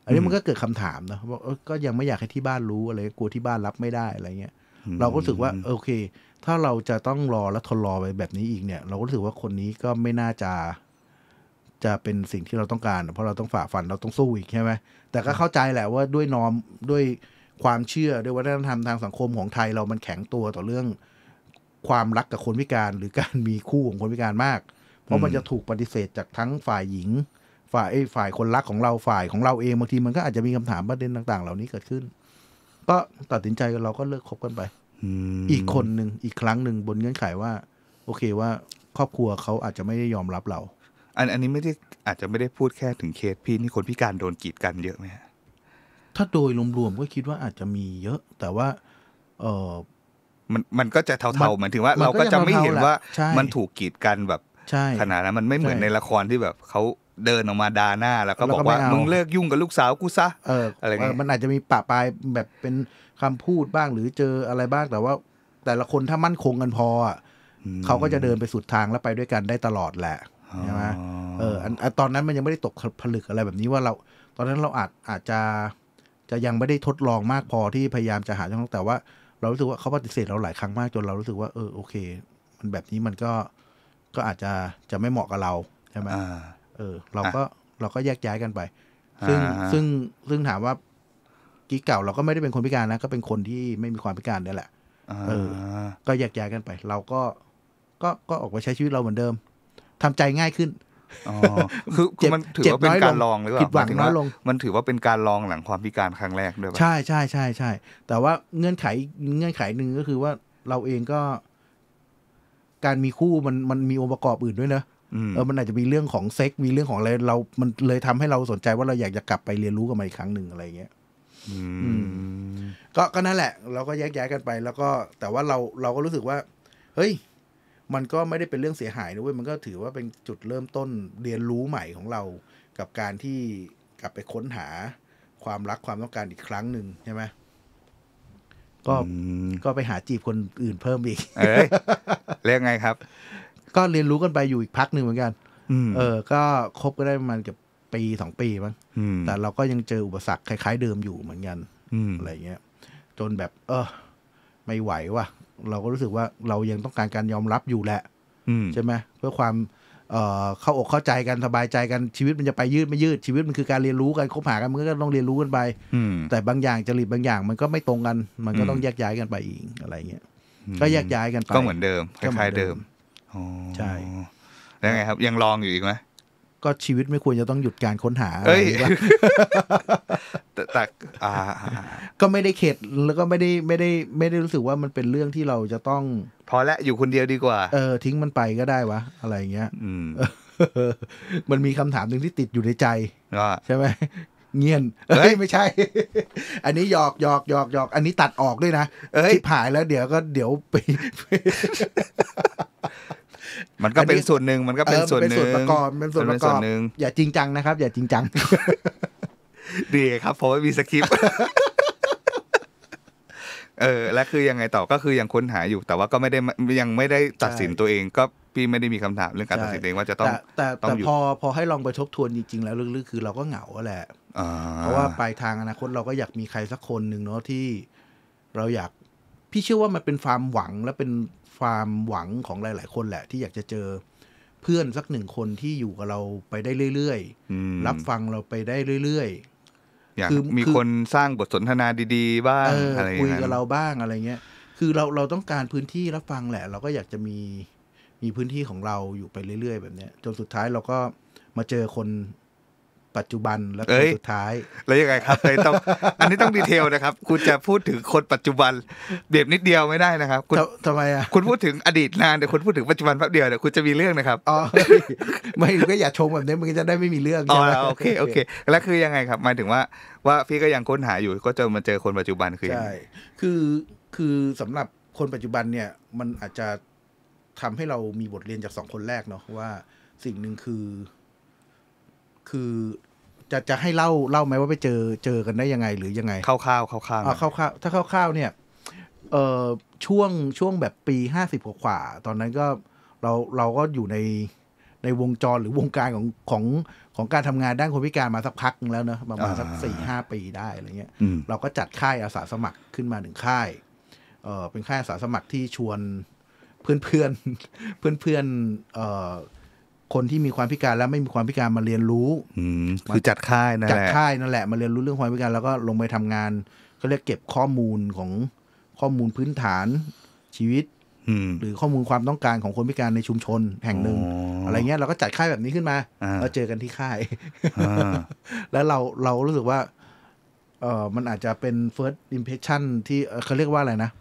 [SPEAKER 1] อันนี้มันก็เกิดคำถามนะว่าก็ยังไม่อยากให้ที่บ้านรู้อะไร กลัวที่บ้านรับไม่ได้อะไรเงี้ย เราก็รู้สึกว่า โอเค ถ้าเราจะต้องรอและทนรอไปแบบนี้อีกเนี่ย เราก็รู้สึกว่าคนนี้ก็ไม่น่าจะจะเป็นสิ่งที่เราต้องการ เพราะเราต้องฝ่าฟันเราต้องสู้อีกใช่ไหมแต่ก็เข้าใจแหละว่าด้วยนอมด้วยความเชื่อด้วยวัฒนธรรมทางสังคมของไทยเรามันแข็งตัวต่อเรื่อง ความรักกับคนพิการ หรือการมีคู่ของคนพิการมาก เพราะมันจะถูกปฏิเสธจากทั้งฝ่ายหญิง ฝ่ายไอ้ฝ่ายคนรักของเราฝ่ายของเราเองบางทีมันก็อาจจะมีคำถามประเด็นต่าง ๆ เหล่านี้เกิดขึ้นก็ตัดสินใจเราก็เลิกคบกันไปอีกคนหนึ่งอีกครั้งหนึ่งบนเงื่อนไขว่า โอเคว่า ครอบครัวเขาอาจจะไม่ได้ยอมรับเรา
[SPEAKER 2] อันอันนี้ไม่ได้อาจจะไม่ได้พูดแค่ถึงเคสพี่นี่คนพิการโดนกีดกันเยอะไหมฮะ
[SPEAKER 1] ถ้าโดยรวมๆก็คิดว่าอาจจะมีเยอะ แต่ว่า เออ
[SPEAKER 2] มันมันก็จะเท่าๆเหมือนถึงว่าเราก็จะไม่เห็นว่ามันถูกกีดกันแบบขนาดนั้นมันไม่เหมือนในละครที่แบบเขาเดินออกมาดาหน้า แล้วก็บอกว่ามึงเลิกยุ่งกับลูกสาว
[SPEAKER 1] กูซะอะไรเงี้ยมันอาจจะมีปะปลายแบบเป็นคำพูดบ้างหรือเจออะไรบ้างแต่ว่า แต่ละคนถ้ามั่นคงกันพอเขาก็จะเดินไปสุดทางแล้วไปด้วยกันได้ตลอดแหละใช่ไหมเออตอนนั้นมันยังไม่ได้ตกผลึกอะไรแบบนี้ว่าเรา ตอนนั้นเราอาจอาจจะจะยังไม่ได้ทดลองมากพอที่พยายามจะหาช่องแต่ว่า เรารู้สึกว่าเขาปฏิเสธเราหลายครั้งมากจนเรารู้สึกว่าเออโอเค มันแบบนี้มันก็ก็อาจจะจะไม่เหมาะกับเราใช่ไหมเออ เราก็เราก็แยกย้ายกันไป ซึ่งซึ่งซึ่งถามว่ากิ๊กเก่าเราก็ไม่ได้เป็นคนพิการนะก็เป็นคนที่ไม่มีความพิการนี่แหละ เออ ก็แยกย้ายกันไป เราก็ ก็ก็ออกไปใช้ชีวิตเราเหมือนเดิมทำใจง่ายขึ้นคือคือมันถือว่าเป็นการลองหรือเปล่าผิดหวังน้อยลง
[SPEAKER 2] มันถือว่าเป็นการลองหลังความพิการครั้งแรกด้วยใช
[SPEAKER 1] ่ใช่ใช่ใช่ แต่ว่าเงื่อนไขเงื่อนไขหนึ่งก็คือว่าเราเองก็ การมีคู่มันมันมีองค์ประกอบอื่นด้วยนะเออมันอาจจะมีเรื่องของเซ็กมีเรื่องของอะไรเรา มันเลยทำให้เราสนใจว่าเราอยากจะกลับไปเรียนรู้กับมันอีกครั้งหนึ่งอะไรเงี้ยก็ก็นั่นแหละ เราก็แยกย้ายกันไป แล้วก็ แต่ว่าเราเราก็รู้สึกว่า เฮ้ยมันก็ไม่ได้เป็นเรื่องเสียหายนะเว้ย มันก็ถือว่าเป็นจุดเริ่มต้นเรียนรู้ใหม่ของเรา กับการที่กลับไปค้นหาความรักความต้องการอีกครั้งหนึ่งใช่ไหม ก็ ก็ไปหาจีบคนอื่นเพิ่มอีกเรียกไงครับ ก็เรียนรู้กันไปอยู่อีกพักหนึ่งเหมือนกันเออ ก็คบก็ได้ประมาณเกือบปีสองปีมั้งแต่เราก็ยังเจออุปสรรคคล้าย ๆเดิมอยู่เหมือนกันอะไรเงี้ย จนแบบ เออไม่ไหวว่ะเราก็รู้สึกว่าเรายังต้องการการยอมรับอยู่แหละใช่ไหมเพื่อความเข้าอกเข้าใจกันสบายใจกันชีวิตมันจะไปยืดไม่ยืดชีวิตมันคือการเรียนรู้กันคบหากันมันก็ต้องเรียนรู้กันไปแต่บางอย่างจริตบางอย่างมันก็ไม่ตรงกัน มันก็ต้องแยกย้ายกันไปอีกอะไรเงี้ยก็แยกย้ายกันไปก็เหมือนเดิมคล้ายๆเดิ
[SPEAKER 2] มใช่แล้วไงครับยังลองอยู่อีกไหม
[SPEAKER 1] ก็ชีวิตไม่ควรจะต้องหยุดการค้นหาอะไรแบบแต่ก็ไม่ได้เข็ดแล้วก็ไม่ได้ไม่ได้ไม่ได้รู้สึกว่ามันเป็นเรื่องที่เราจะต้อง พอแล้วอยู่คนเดียวดีกว่า เออ ทิ้งมันไปก็ได้วะ อะไรเงี้ยมันมีคำถามหนึ่งที่ติดอยู่ในใจใช่ไหมเงียนเฮ้ยไม่ใช่ อันนี้หยอกหยอกหยอกหยอก อันนี้ตัดออกด้วยนะเอ้ยผายแล้วเดี๋ยวก็ เดี๋ยวไป
[SPEAKER 2] มันก็เป็นส่วนหนึ่งมันก็เป็นส่วนหนึ่งประกอบเป็นส่วนประกอบ
[SPEAKER 1] อย่าจริงจังนะครับ อย่าจริงจัง
[SPEAKER 2] ดีครับผม่มีสคริปต์เออ และคือยังไงต่อก็คือยังค้นหาอยู่แต่ว่าก็ไม่ได้ยังไม่ได้ตัดสินตัวเอง ก็พี่ไม่ได้มีคำถามเรื่องการตัดสินเองว่าจะต้องแต่แต่พอ
[SPEAKER 1] พอให้ลองไปทบทวนจริงๆแล้วลึกๆคือเราก็เหงาแหละเพราะว่าปลายทางอนาคตเราก็อยากมีใครสักคนหนึ่งเนาะที่ เราอยากพี่เชื่อว่ามันเป็นความหวังและเป็นความหวังของหลาย ๆ คนแหละที่อยากจะเจอเพื่อนสักหนึ่งคนที่อยู่กับเราไปได้เรื่อยๆรับฟังเราไปได้เรื่อยๆ อยากมีคน
[SPEAKER 2] สร้างบทสนทนาดีๆบ้างอะไรเงี้ยคุยกับเรา
[SPEAKER 1] บ้างอะไรเงี้ยคือเราเราต้องการพื้นที่รับฟังแหละ เราก็อยากจะมีมีพื้นที่ของเราอยู่ไปเรื่อยๆแบบเนี้ยจนสุดท้ายเราก็มาเจอคนปัจจุบันและคนสุดท้ายแล
[SPEAKER 2] ้วยังไงครับเลยต้องอันนี้ต้องดีเทลนะครับ คุณจะพูดถึงคนปัจจุบันเบียบนิดเดียวไม่ได้นะครับทำไมอ่ะคุณพูดถึงอดีตนานเดี๋ยวคุณพูดถึงปัจจุบันแป๊บเดียวเดี๋ยวคุณจะมีเรื่องนะครับอ๋อ
[SPEAKER 1] ไม่ก็อย่าชงแบบนี้มันจะได้ไม่มีเรื่องอ๋อโอเคโอเค
[SPEAKER 2] แล้วคือยังไงครับหมายถึงว่าว่าพี่ก็ยังค้นหาอยู่ก็จะมาเจอคนปัจจุบันคือใช่
[SPEAKER 1] คือคือสำหรับคนปัจจุบันเนี่ยมันอาจจะทำให้เรามีบทเรียนจากสองคนแรกเนาะว่าสิ่งหนึ่งคือคือจะจะให้เล่าเล่าไหม ว่าไปเจอเจอกันได้ยังไง หรือยังไงคร่าวๆคร่าวๆอ่าคร่าวๆถ้าคร่าว ๆเนี่ยเอ่อช่วงช่วงแบบปีห้าสิบกว่าตอนนั้นก็ เราเราก็อยู่ในในวงจรหรือวงการของของของการทำงานด้านคนพิการมาสักพักแล้วเนอะประมาณสักสี่ห้าปีได้อะไรเงี้ยเราก็จัดค่ายอาสาสมัครขึ้นมาหนึ่งค่ายเออเป็นค่ายอาสาสมัครที่ชวนเพื่อนเพื่อนเพื่อนเพื่อนอคนที่มีความพิการแล้วไม่มีความพิการมาเรียนรู้คือจัดค่ายนั่นแหละจัดค่ายนั่นแหละมาเรียนรู้เรื่องความพิการแล้วก็ลงไปทำงานเขาเรียกเก็บข้อมูลของข้อมูลพื้นฐานชีวิตหรือข้อมูลความต้องการของคนพิการในชุมชน แห่งหนึ่ง อะไรเงี้ยเราก็จัดค่ายแบบนี้ขึ้นมาเราเจอกันที่ค่ายแล้วเราเรารู้สึกว่าเออมันอาจจะเป็น first impression ที่เขาเรียกว่าอะไรนะ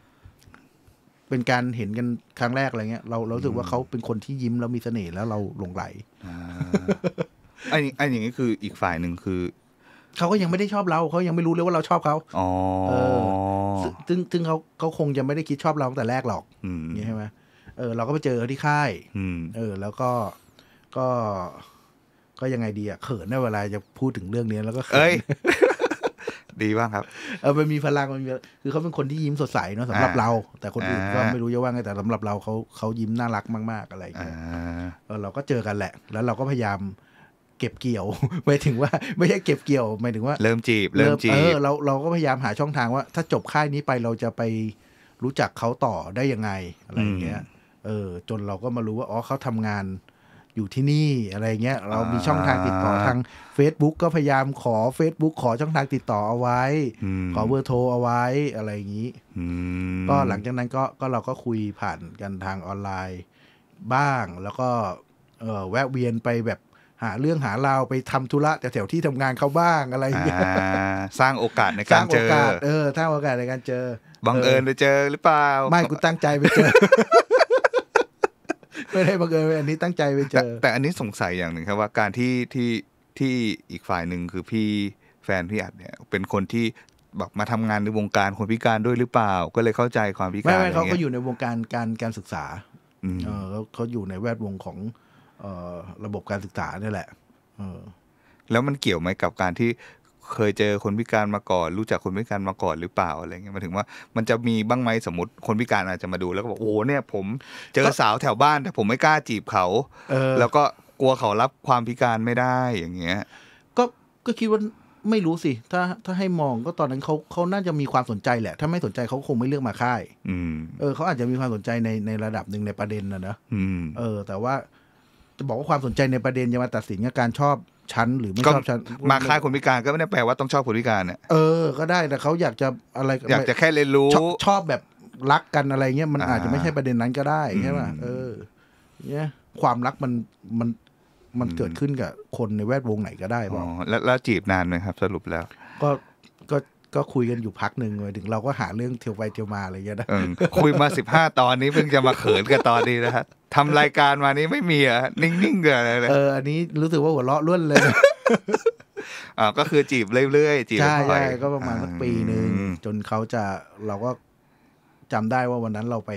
[SPEAKER 1] เป็นการเห็นกันครั้งแรกอะไรเงี้ยเราเราสึกว่าเขาเป็นคนที่ยิ้มแล้วมีเสน่ห์แล้วเราหลงไหล
[SPEAKER 2] ไอ้ไอ้อย่างนี้คืออีกฝ่ายหนึ่งคือ
[SPEAKER 1] เขาก็ยังไม่ได้ชอบเราเขายังไม่รู้เลยว่าเราชอบเขาอ๋อซึ่งซึ่งเขาเขาคงยังไม่ได้คิดชอบเราตั้งแต่แรกหรอกอย่างนี้ใช่ไหมเออเราก็ไปเจอที่ค่ายเออ แล้วก็ก็ก็ยังไงดีอะเขินในเวลาจะพูดถึงเรื่องนี้แล้วก็เขินดีบ้างครับ เออมันมีพลังมันมีคือเขาเป็นคนที่ยิ้มสดใสเนาะสำหรับเรา แต่คนอื่นก็ไม่รู้จะว่าไงแต่สำหรับเราเขาเขายิ้มน่ารักมากๆอะไรอย่างเงี้ยเราก็เจอกันแหละ แล้วเราก็พยายาม เก็บเกี่ยวหมายถึงว่าไม่ใช่เก็บเกี่ยวหมายถึงว่า เริ่มจีบ เริ่มจีบเออเราเราก็พยายามหาช่องทางว่า ถ้าจบค่ายนี้ไปเราจะไปรู้จักเขาต่อได้ยังไงอะไรอย่างเงี้ยเออจนเราก็มารู้ว่าอ๋อเขาทำงานอยู่ที่นี่อะไรเงี้ยเรามีช่องทางติดต่อทาง Facebook ก็พยายามขอ Facebook ขอช่องทางติดต่อเอาไว้ขอเบอร์โทรเอาไว้อะไรอย่างนี้ก็หลังจากนั้นก็ก็เราก็คุยผ่านกันทางออนไลน์ บ้างแล้วก็แวะเวียนไปแบบหาเรื่องหาราวไปทำธุระแแถวที่ทำงานเขาบ้างอะไรอย่างเงี้ย
[SPEAKER 2] สร้างโอกาสในการเจอกาสเอ
[SPEAKER 1] อสร้างโอกาสในการเจอบังเอิญไป
[SPEAKER 2] เจอหรือเปล่าไม่
[SPEAKER 1] กูตั้งใจไปเจอไม่ได้บังเอิญอันนี้ตั้งใจไปเจอแต่
[SPEAKER 2] อันนี้สงสัยอย่างหนึ่งครับว่าการที่ที่ที่อีกฝ่ายหนึ่งคือพี่แฟนพี่อัดเนี่ย เป็นคนที่แบบมาทำงานในวงการคนพิการด้วยหรือเปล่า ก็เลยเข้าใจความพิการไม่ไม่เขาก็อยู่
[SPEAKER 1] ในวงการการการศึกษาเออเขาอยู่ในแวดวงของ เออระบบการศึกษานี่แหละ เออ
[SPEAKER 2] แล้วมันเกี่ยวไหมกับการที่เคยเจอคนพิการมาก่อน รู้จักคนพิการมาก่อนหรือเปล่าอะไรเงี้ยมาถึงว่ามันจะมีบ้างไหมสมมติคนพิการอาจจะมาดูแล้วก็บอกโอ้เนี่ย ผมเจอสาวแถวบ้านแต่ผมไม่กล้าจีบเขาแล้วก็
[SPEAKER 1] กลัวเขารับความพิการไม่ได้อย่างเงี้ยก็ก็คิดว่าไม่รู้สิ ถ้าถ้าให้มองก็ตอนนั้นเขาเขาน่าจะมีความสนใจแหละถ้าไม่สนใจเขาคงไม่เลือกมาค่ายเออเขาอาจจะมีความสนใจในในระดับหนึ่งในประเด็นนะนะเออ แต่ว่า จะบอกว่าความสนใจในประเด็นจะมาตัดสินกับการชอบชั้นหรือไม่ชอบชั้นมาค่ายคนพิการก็ไม่ได้แปลว่าต้องชอบคนพิการเนี่ยเออ ก็ได้แต่เขาอยากจะอะไรอยากจะแค่เรียนรู้ ชอบแบบรักกันอะไรเงี้ยมันอาจจะไม่ใช่ประเด็นนั้นก็ได้ใช่ป่ะเออเนี่ยความรักมันมันมันเกิดขึ้นกับคนในแวดวงไหนก็ได้ป่ะ
[SPEAKER 2] แล้วจีบนานไหมครับ สรุปแล้ว
[SPEAKER 1] ก็ก็คุยกันอยู่พักหนึ่งเลยถึงเราก็หาเรื่องเทียวไปเทียวมาอะไรอย่เงี้ยนะ คุยมาสิ
[SPEAKER 2] บห้าตอนนี้เพิ่งจะมาเขินกันตอนนี้นะฮะ ทำรายการมานี้ไม่มีอะ นิ่งๆเ
[SPEAKER 1] ลยเออ อันนี้รู้สึกว่าหัวเราะล้วนเลย
[SPEAKER 2] อ่าก็คือจีบเรื่อยๆ จีบใช่ก็
[SPEAKER 1] ประมาณสักปีหนึ่งจนเขาจะเราก็จำได้ว่าวันนั้นเราไป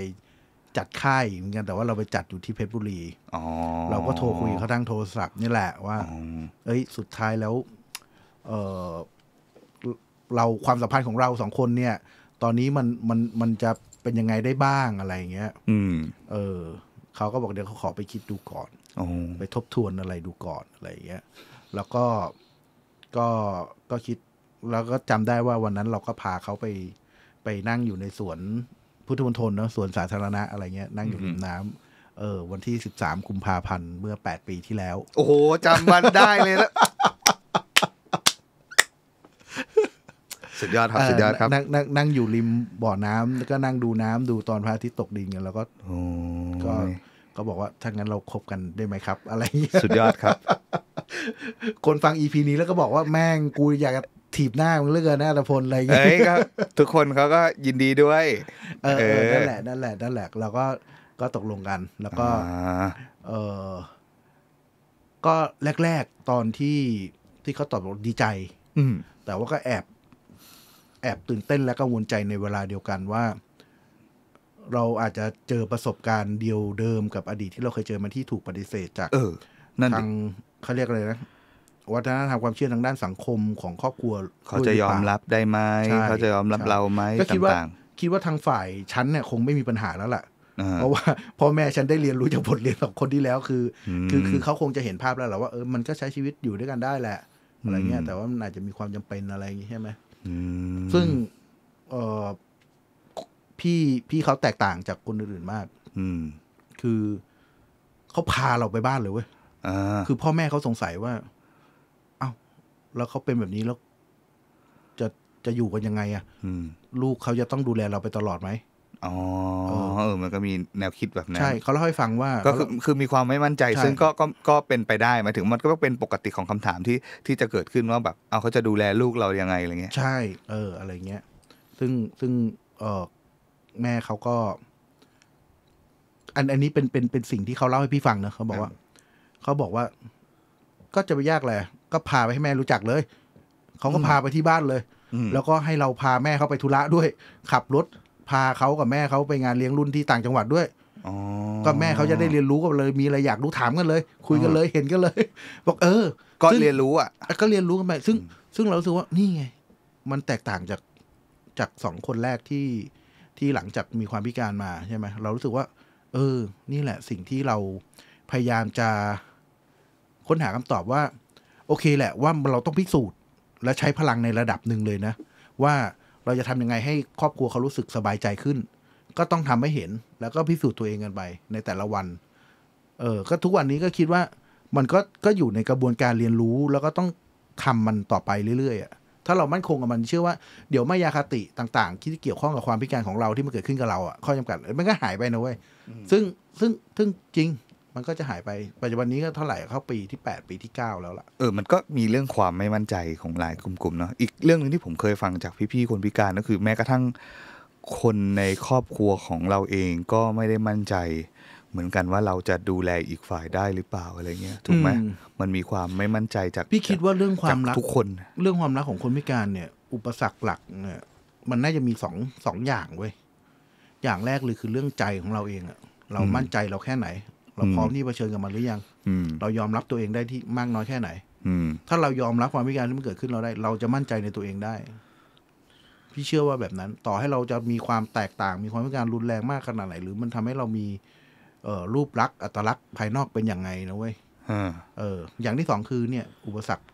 [SPEAKER 1] จัดค่ายเหมือนกันแต่ว่าเราไปจัดอยู่ที่เพชรบุรีเราก็โทรคุยเขาทางโทรศัพท์นี่แหละว่าเอ้ยสุดท้ายแล้ว เออเราความสัมพันธ์ของเราสองคนเนี่ย ตอนนี้มันมันมันจะเป็นยังไงได้บ้างอะไรเงี้ยอืมเออเขาก็บอกเดี๋ยวเขาขอไปคิดดูก่อนอไปทบทวนอะไรดูก่อนอะไรเงี้ยแล้วก็ก็ก็คิด แล้วก็จำได้ว่า วันนั้นเราก็พาเขาไปไปนั่งอยู่ในสวนพุทธมณฑลเนาะสวนสาธารณะอะไรเงี้ยนั่งอยู่ริมน้ำเออวันที่สิบสามกุมภาพันธ์เมื่อแปดปีที่แล้ว โอ
[SPEAKER 2] ้โหจำมันได้เลยแล้ว
[SPEAKER 1] สุดยอดครับสุดยอดครับ นั่งนั่งนั่งอยู่ริมบ่อน้ำ แล้วก็นั่งดูน้ำดูตอนพระอาทิตย์ตกดินกันแล้วก็ก็ก็บอกว่า ถ้างั้นเราคบกันได้ไหมครับ อะไรสุดยอดครับ คนฟังอีพีนี้แล้วก็บอกว่าแม่งกูอยากถีบหน้ามึงเลือกนะอัตพลอะไรอย่างเงี้ย
[SPEAKER 2] ทุกคนเขาก็ยินดีด้วย เออนั่นแหละ
[SPEAKER 1] นั่นแหละนั่นแหละเราก็ก็ตกลงกัน แล้วก็ เออก็แรก ๆตอนที่ที่เขาตอบดีใจ อืแต่ว่าก็แอบแอบตื่นเต้นและกังวลใจในเวลาเดียวกันว่า เราอาจจะเจอประสบการณ์เดียวเดิมกับอดีตที่เราเคยเจอมาที่ถูกปฏิเสธจากเออ นั่นทางเขาเรียกอะไรนะวัฒนธรรมความเชื่อทางด้านสังคมของครอบครัว เขาจะยอมรับ
[SPEAKER 2] ได้ไหมเขาจะยอมรับเราไหมก็คิดว่า
[SPEAKER 1] คิดว่าทางฝ่ายชั้นเนี่ยคงไม่มีปัญหาแล้วแหละเพราะว่าพ่อแม่ฉันได้เรียนรู้จากบทเรียนของคนที่แล้ว คือ คือคือเขาคงจะเห็นภาพแล้วแหละว่าเออมันก็ใช้ชีวิตอยู่ด้วยกันได้แหละอะไรเงี้ยแต่ว่ามันอาจจะมีความจำเป็นอะไรอย่างงี้ใช่ไหมซึ่งพี่พี่เขาแตกต่างจากคนอื่นๆมากคือ เขาพาเราไปบ้านเลย เว้ยคือพ่อแม่เขาสงสัยว่า เอ้า แล้วเขาเป็นแบบนี้แล้ว จะจะอยู่กันยังไงอะ่ะลูกเขาจะต้องดูแลเราไปตลอดไหมอ๋อ
[SPEAKER 2] เออมันก็มีแนวคิดแบบนั้นใช่เขา
[SPEAKER 1] เล่าให้ฟังว่าก็คือ
[SPEAKER 2] คือมีความไม่มั่นใจ ซึ่งก็ก็ก็เป็นไปได้หมายถึงมันก็เป็นปกติของคำถามที่ที่จะเกิดขึ้นว่าแบบเอาเขาจะดูแลลูกเรายังไง
[SPEAKER 1] อะไรเงี้ยใช่เออ อะไรเงี้ย ซึ่งซึ่งเออแม่เขาก็ อันอันนี้เป็นเป็นเป็นสิ่งที่เขาเล่าให้พี่ฟังนะเขาบอกว่าเขาบอกว่า ก็จะไปยากแหละก็พาไปให้แม่รู้จักเลย เขาก็พาไปที่บ้านเลยแล้วก็ให้เราพาแม่เขาไปธุระด้วย ขับรถพาเขากับแม่เขาไปงานเลี้ยงรุ่นที่ต่างจังหวัดด้วยก็แม่เขาจะได้เรียนรู้กันเลย มีอะไรอยากรู้ถามกันเลย คุยกันเลยเห็นกันเลย บอก เออ ก็เรียนรู้อ่ะก็เรียนรู้กันไปซึ่ง ซึ่งเราสึกว่านี่ไง มันแตกต่างจากจากสองคนแรกที่ที่หลังจากมีความพิการมาใช่ไหมเรารู้สึกว่า เออ นี่แหละ สิ่งที่เราพยายามจะค้นหาคำตอบว่า โอเคแหละ ว่าเราต้องพิสูจน์ และใช้พลังในระดับหนึ่งเลยนะว่าเราจะทำยังไงให้ครอบครัวเขารู้สึกสบายใจขึ้น ก็ต้องทำให้เห็นแล้วก็พิสูจน์ตัวเองกันไปในแต่ละวัน เออ ก็ทุกวันนี้ก็คิดว่า มันก็ก็อยู่ในกระบวนการเรียนรู้แล้วก็ต้อง ทำ มันต่อไปเรื่อยๆอ่ะถ้าเรามั่นคงกับมันเชื่อว่า เดี๋ยวไมยาคติต่างๆที่เกี่ยวข้องกับความพิการของเราที่มันเกิดขึ้นกับเราอ่ะข้อจำกัดมันก็หายไปนะเว้ยซึ่งซึ่งซึ่งจริงมันก็จะหายไปปัจจุบันนี้ก็เท่าไหร่ เข้าปีที่ 8 ปีที่9แล้วล่ะ
[SPEAKER 2] เออ มันก็มีเรื่องความไม่มั่นใจของหลายกลุ่มๆเนาะ อีกเรื่องหนึ่งที่ผมเคยฟังจากพี่ๆคนพิการก็คือ แม้กระทั่งคนในครอบครัวของเราเองก็ไม่ได้มั่นใจ เหมือนกันว่าเราจะดูแลอีกฝ่ายได้หรือเปล่าอะไรเงี้ย ถูกไหมมันมีความไม่มั่นใจจาก พี่คิดว่าเรื่องความรักทุกคน
[SPEAKER 1] เรื่องความรักของคนพิการเนี่ย อุปสรรคหลักเนี่ย มันน่าจะมีสองสองอย่างเว้ย อย่างแรกเลยคือเรื่องใจของเราเองอะเรา มั่นใจเราแค่ไหนเราพร้อมที่เผชิญกับมันหรือยังเรายอมรับตัวเองได้ที่มากน้อยแค่ไหนถ้าเรายอมรับความพิการที่มันเกิดขึ้นเราได้ เราจะมั่นใจในตัวเองได้ พี่เชื่อว่าแบบนั้น ต่อให้เราจะมีความแตกต่าง มีความพิการรุนแรงมากขนาดไหน หรือมันทำให้เรามี เอรูปลักษณ์อัตลักษณ์ภายนอกเป็นอย่างไงนะเว้ยเอออย่างที่สองคือเนี่ย อุปสรรค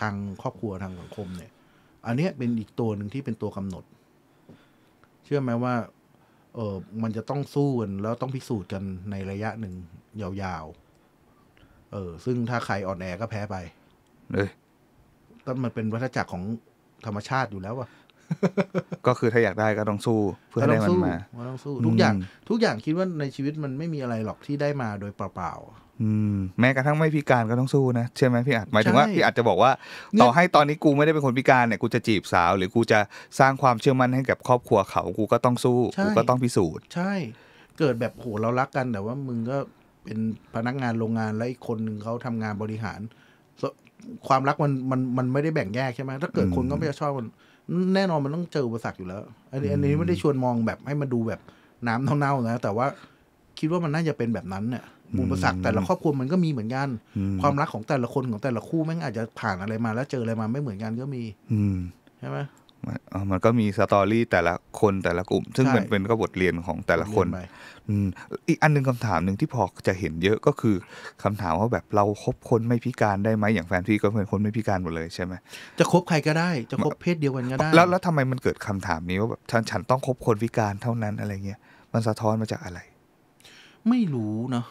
[SPEAKER 1] ทางครอบครัวทางสังคมเนี่ย อันนี้เป็นอีกตัวหนึ่งที่เป็นตัวกำหนด เชื่อไหมว่าเออ มันจะต้องสู้กันแล้วต้องพิสูจน์กันในระยะหนึ่งยาวๆ เออ ซึ่งถ้าใครอ่อนแอก็แพ้ไปเลยต้มันเป็นวัฏจักรของธรรมชาติอยู่แล้วอะ
[SPEAKER 2] ก็คือถ้าอยากได้ก็ต้องสู้เพื่อได้มันมา
[SPEAKER 1] ต้องสู้ทุกอย่าง ทุกอย่างคิดว่าในชีวิตมันไม่มีอะไรหรอกที่ได้มาโดยเปล่า
[SPEAKER 2] แม้กระทั่งไม่พิการก็ต้องสู้นะใช่ไหมพี่อัดหมายถึงว่าพี่อัดจะบอกว่าต่อให้ตอนนี้กูไม่ได้เป็นคนพิการเนี่ย กูจะจีบสาว หรือกูจะสร้างความเชื่อมั่นให้กับครอบครัวเขากูก็ต้องสู้ กูก็ต้องพิสูจน์
[SPEAKER 1] ใช่ เกิดแบบโหเรารักกัน แต่ว่ามึงก็เป็นพนักงานโรงงานแล้วอีกคนหนึ่งเขาทำงานบริหารความรักมันมันมันไม่ได้แบ่งแยกใช่ไหมถ้าเกิดคนก็ไม่จะชอบันแน่นอนมันต้องเจออุปสรรคอยู่แล้ว อันนี้ อันนี้ไม่ได้ชวนมองแบบให้มันดูแบบน้ำเน่าๆนะ แต่ว่า คิดว่ามันน่าจะเป็นแบบนั้น เนี่ยอุปสรรคแต่ละครอบครัวมันก็มีเหมือนกัน ความรักของแต่ละคนของแต่ละคู่ แม่งอาจจะผ่านอะไรมา แล้วเจออะไรมาไม่เหมือนกันก็มี อืใช่ไหม
[SPEAKER 2] มันก็มีสตอรี่แต่ละคนแต่ละกลุ่ม ซึ่งมันเป็นก็บทเรียนของแต่ละคนอีกอันนึงคำถามหนึ่งที่พอจะเห็นเยอะก็คือ คำถามว่าแบบเราคบคนไม่พิการได้ไหมอย่างแฟนพี่ก็เป็นคนไม่พิการหมดเลยใช่ไหมจะคบใครก็ได้จะคบเพ
[SPEAKER 1] ศเดียวกันก็ได้แล้ว
[SPEAKER 2] แล้วทำไมมันเกิดคำถามนี้ว่าแบบฉันฉันต้องคบคนพิการเท่านั้นอะไรเงี้ยมันสะท้อนมาจากอะไร
[SPEAKER 1] ไม่รู้เนาะ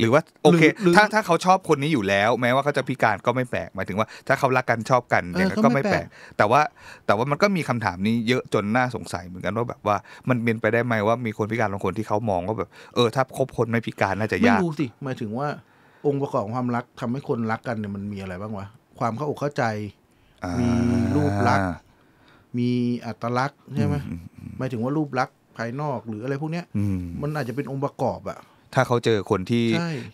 [SPEAKER 2] หรือว่าโอเค ถ้าถ้าเขาชอบคนนี้อยู่แล้วแม้ว่า เขาจะพิการก็ไม่แปลก หมายถึงว่าถ้าเขารักกันชอบกันอย่างนั้นก็ไม่แปลกแต่ว่าแต่ว่ามันก็มีคำถามนี้เยอะจนน่าสงสัยเหมือนกันว่าแบบว่ามันเป็นไปได้ไหมว่ามีคนพิการบางคนที่เขามองว่าแบบ เออ ถ้าคบคนไม่พิการน่าจะยากไม่รู้
[SPEAKER 1] สิ หมายถึงว่า องค์ประกอบความรักทำให้คนรักกันเนี่ยมันมีอะไรบ้างวะความเข้าอกเข้าใจมีรูปลักษณ์มีอัตลักษณ์ใช่ไหมหมายถึงว่ารูปลักษณ์ภายนอกหรืออะไรพวกเนี้ยมันอาจจะเป็นองค์ประกอบอะ
[SPEAKER 2] ถ้าเขาเจอคนที่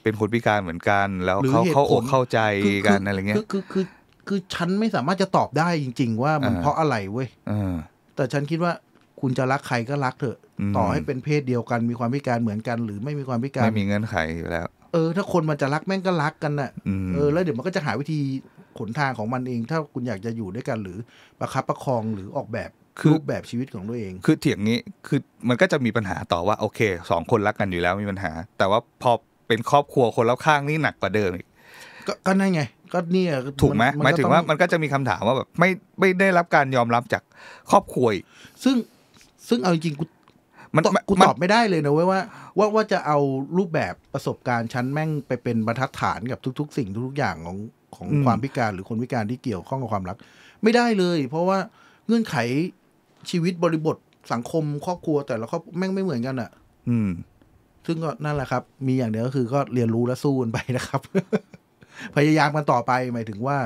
[SPEAKER 2] เป็นคนพิการเหมือนกัน แล้วเขาเขาอกเข้าใจกันอะไรเงี้ย
[SPEAKER 1] คือคือคือฉันไม่สามารถจะตอบได้จริงๆ ว่ามันเพราะอะไรเว้ยแต่ฉันคิดว่าคุณจะรักใครก็รัก เถอะ ต่อให้เป็นเพศเดียวกันมีความพิการเหมือนกัน หรือไม่มีความพิการไม่มีเงื
[SPEAKER 2] ่อนไขแล้ว
[SPEAKER 1] เออ ถ้าคนมันจะรักแม่งก็รักกันน่ะเออแล้วเดี๋ยวมันก็จะหาวิธีขนทางของมันเอง ถ้าคุณอยากจะอยู่ด้วยกันหรือประคับประคองหรือออกแบบรูปแบบชีวิตของตัวเอง
[SPEAKER 2] คือเถียงนี้คือมันก็จะมีปัญหาต่อว่าโอเคสองคนรักกันอยู่แล้วมี ปัญหา แต่ว่าพอเป็นครอบครัวคนรอบข้างนี่หนักกว่าเดิมอีก
[SPEAKER 1] ก็นั่นไง ก็นี่ถูกไหมหมายถึงว่ามั
[SPEAKER 2] นก็จะมีคำถามว่าแบบ
[SPEAKER 1] ไม่ไม่ได้รับการยอมรับจากครอบครัวซึ่งซึ่งเอาจริงกูมันกูตอบไม่ได้เลยนะเว้ยว่าว่าว่าจะเอารูปแบบประสบการณ์ชั้นแม่งไปเป็นบรรทัดฐานกับทุกๆสิ่งทุกๆอย่างของของความพิการหรือคนพิการที่เกี่ยวข้องกับความรัก ไม่ได้เลย เพราะว่าเงื่อนไขชีวิตบริบทสังคม ครอบครัวแต่ละครอบแม่งไม่เหมือนกันอะ่ะ อืม ซึ่งก็นั่นแหละครับ มีอย่างเดียวก็คือก็เรียนรู้และสู้กันไปนะครับ พยายามกันต่อไปหมายถึงว่า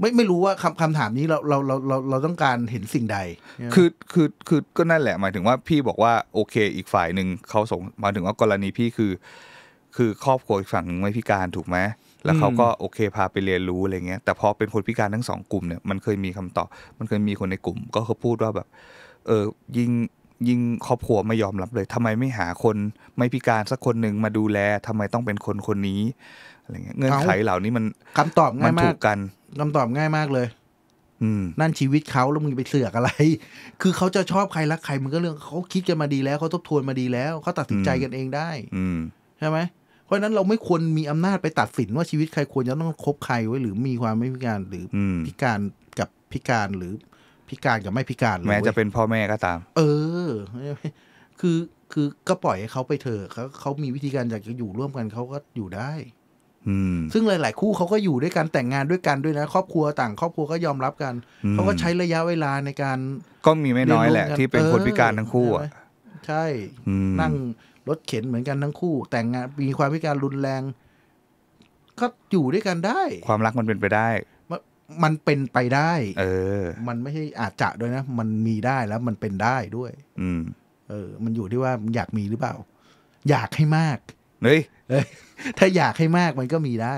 [SPEAKER 1] ไม่ไม่รู้ว่าคำคำถามนี้เราเราเราเราเราต้องการเห็นสิ่งใด
[SPEAKER 2] คือคือ คือก็นั่นแหละหมายถึงว่าพี่บอกว่า โอเค อีกฝ่ายหนึ่งเขาสงหมายถึงว่ากรณีพี่คือ คือครอบครัวอีกฝั่งหนึ่งไม่พิการถูกไหมแล้วเขาก็โอเคพาไปเรียนรู้อะไรเงี้ย แต่พอเป็นคนพิการทั้งสองกลุ่มเนี่ยมันเคยมีคำตอบ มันเคยมีคนในกลุ่ม ก็เขาพูดว่าแบบ เออ ยิงยิงครอบครัวไม่ยอมรับเลย ทำไมไม่หาคนไม่พิการสักคนหนึ่งมาดูแลทำไมต้องเป็นคนคนนี้อะไรเงี้ยเงื่อนไขเหล่านี้มันคำตอบง่ายมากกัน
[SPEAKER 1] คำตอบง่ายมากเลยนั่นชีวิตเขาแล้วมึงไปเสือกอะไร คือเขาจะชอบใครรักใครมันก็เรื่องเขาคิดกันมาดีแล้วเขาทบทวนมาดีแล้วเขาตัดสินใจกันเองได้ใช่ไหมราะฉะนั้นเราไม่ควรมีอำนาจไปตัดสิน ว่าชีวิตใครควรจะต้องคบใครไว้หรือมีความไม่พิการหรือพิการกับพิการหรือพิการกับไม่พิการแม้จะเป็
[SPEAKER 2] นพ่อแม่ก็ตาม
[SPEAKER 1] เออ คือคือก็ปล่อยให้เขาไปเถอะเขาเขามีวิธีการอยากจะอยู่ร่วมกันเขาก็อยู่ได้ซึ่งหลาย ๆ คู่เขาก็อยู่ด้วยกันแต่งงานด้วยกันด้วยนะ ครอบครัวต่าง ครอบครัวก็ยอมรับกันเขาก็ใช้ระยะเวลาในการก็มีไม่น้อยแหละที่เป็นคนพิการทั้งคู่อ่ะใช่นั่งรถเข็นเหมือนกันทั้งคู่ แต่งงานมีความพิการรุนแรง ก็อยู่ด้วยกันได้ ความรักมันเป็นไปได้มันเป็นไปได้ เออ มันไม่ใช่อาจจะด้วยนะ มันมีได้แล้วมันเป็นได้ด้วย อืมเออ มันอยู่ที่ว่าอยากมีหรือเปล่า อยากให้มากเฮ้ยถ้าอยากให้มากมันก็มีได้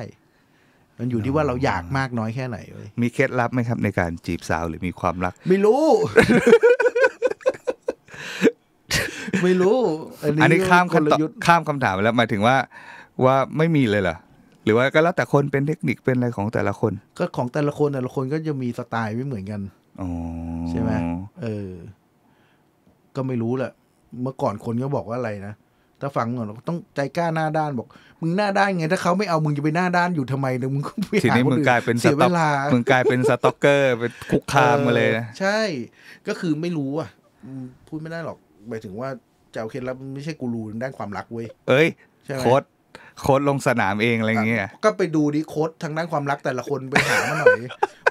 [SPEAKER 1] มันอยู่ที่ว่าเราอยากมากน้อยแค่ไหนเ้ย
[SPEAKER 2] มีเคล็ดลับไหมครับ ในการจีบสาว หรือมีความรัก ไม่รู้ไม่รู
[SPEAKER 1] ้ อันนี้ข้ามค
[SPEAKER 2] ำข้ามคำถามไปแล้วหมายถึงว่า ว่าไม่มีเลยเหรอหรือว่าก็แล้วแต่คนเป็นเทคนิคเป็นอะไรของแต่ละคน
[SPEAKER 1] ก็ของแต่ละคนแต่ละคนก็จะมีสไตล์ไม่เหมือนกันใช่ไหมเออ ก็ไม่รู้แหละเมื่อก่อนคนก็บอกว่าอะไรนะถ้าฟังก่อนต้องใจกล้าหน้าด้านบอกมึงหน้าด้านไงถ้าเขาไม่เอา มึงจะไปหน้าด้านอยู่ทำไมเนี่ยมึงก็ไปหาคนอื่นเสียเวลามึง
[SPEAKER 2] กลายเป็นสต็อกเกอร์เป็นคุกคามมาเลย
[SPEAKER 1] ใช่ ก็คือไม่รู้อ่ะพูดไม่ได้หรอกหมายถึงว่าเจ้าเคล็ลับไม่ใช่กูรูด้านความรักเว้ย
[SPEAKER 2] เอ้ยใชโค้ดโค้ดลงสนามเองอะไรเงี้ย
[SPEAKER 1] ก็ไปดูดิโค้ดทางด้านความรักแต่ละคนไปหามาหน่อย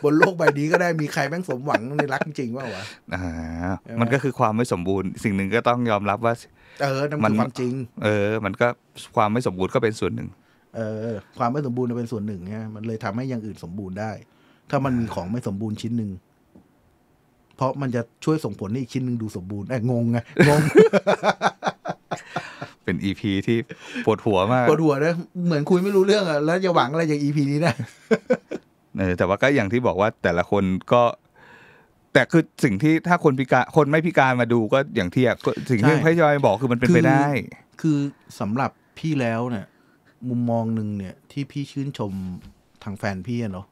[SPEAKER 1] บนโลกใบนี้ก็ได้มีใครแม่งสมหวังในรักจริงว่าวะอ่
[SPEAKER 2] ามันก็คือความไม่สมบูรณ์ สิ่งหนึ่งก็ต้องยอมรับว่า
[SPEAKER 1] เออมันความจริง
[SPEAKER 2] เออ มันก็ความไม่สมบูรณ์ก็เป็นส่วนหนึ่ง
[SPEAKER 1] เออ ความไม่สมบูรณ์เป็นส่วนหนึ่งไงมันเลยทำให้อย่างอื่นสมบูรณ์ได้ ถ้ามันมีของไม่สมบูรณ์ชิ้นหนึ่งเพราะมันจะช่วยส่งผลให้อีกชิ้นหนึ่งดูสมบูรณ์ไอ้งงไงงง
[SPEAKER 2] เป็นอีพีที่ปวดหัวมากปวดห
[SPEAKER 1] ัวนะเหมือนคุยไม่รู้เรื่องอะแล้วจะหวังอะไรจากอีพีนี้นะ
[SPEAKER 2] เออแต่ว่าก็อย่างที่บอกว่าแต่ละคนก็ แต่คือสิ่งที่ถ้าคนพิการ คนไม่พิการมาดูก็อย่างที่อะสิ่งที่พี่จอยบอกคือมันเป็นไปได้
[SPEAKER 1] คือสำหรับพี่แล้วเนี่ย มุมมองหนึ่งเนี่ย ที่พี่ชื่นชมทางแฟนพี่เนาะ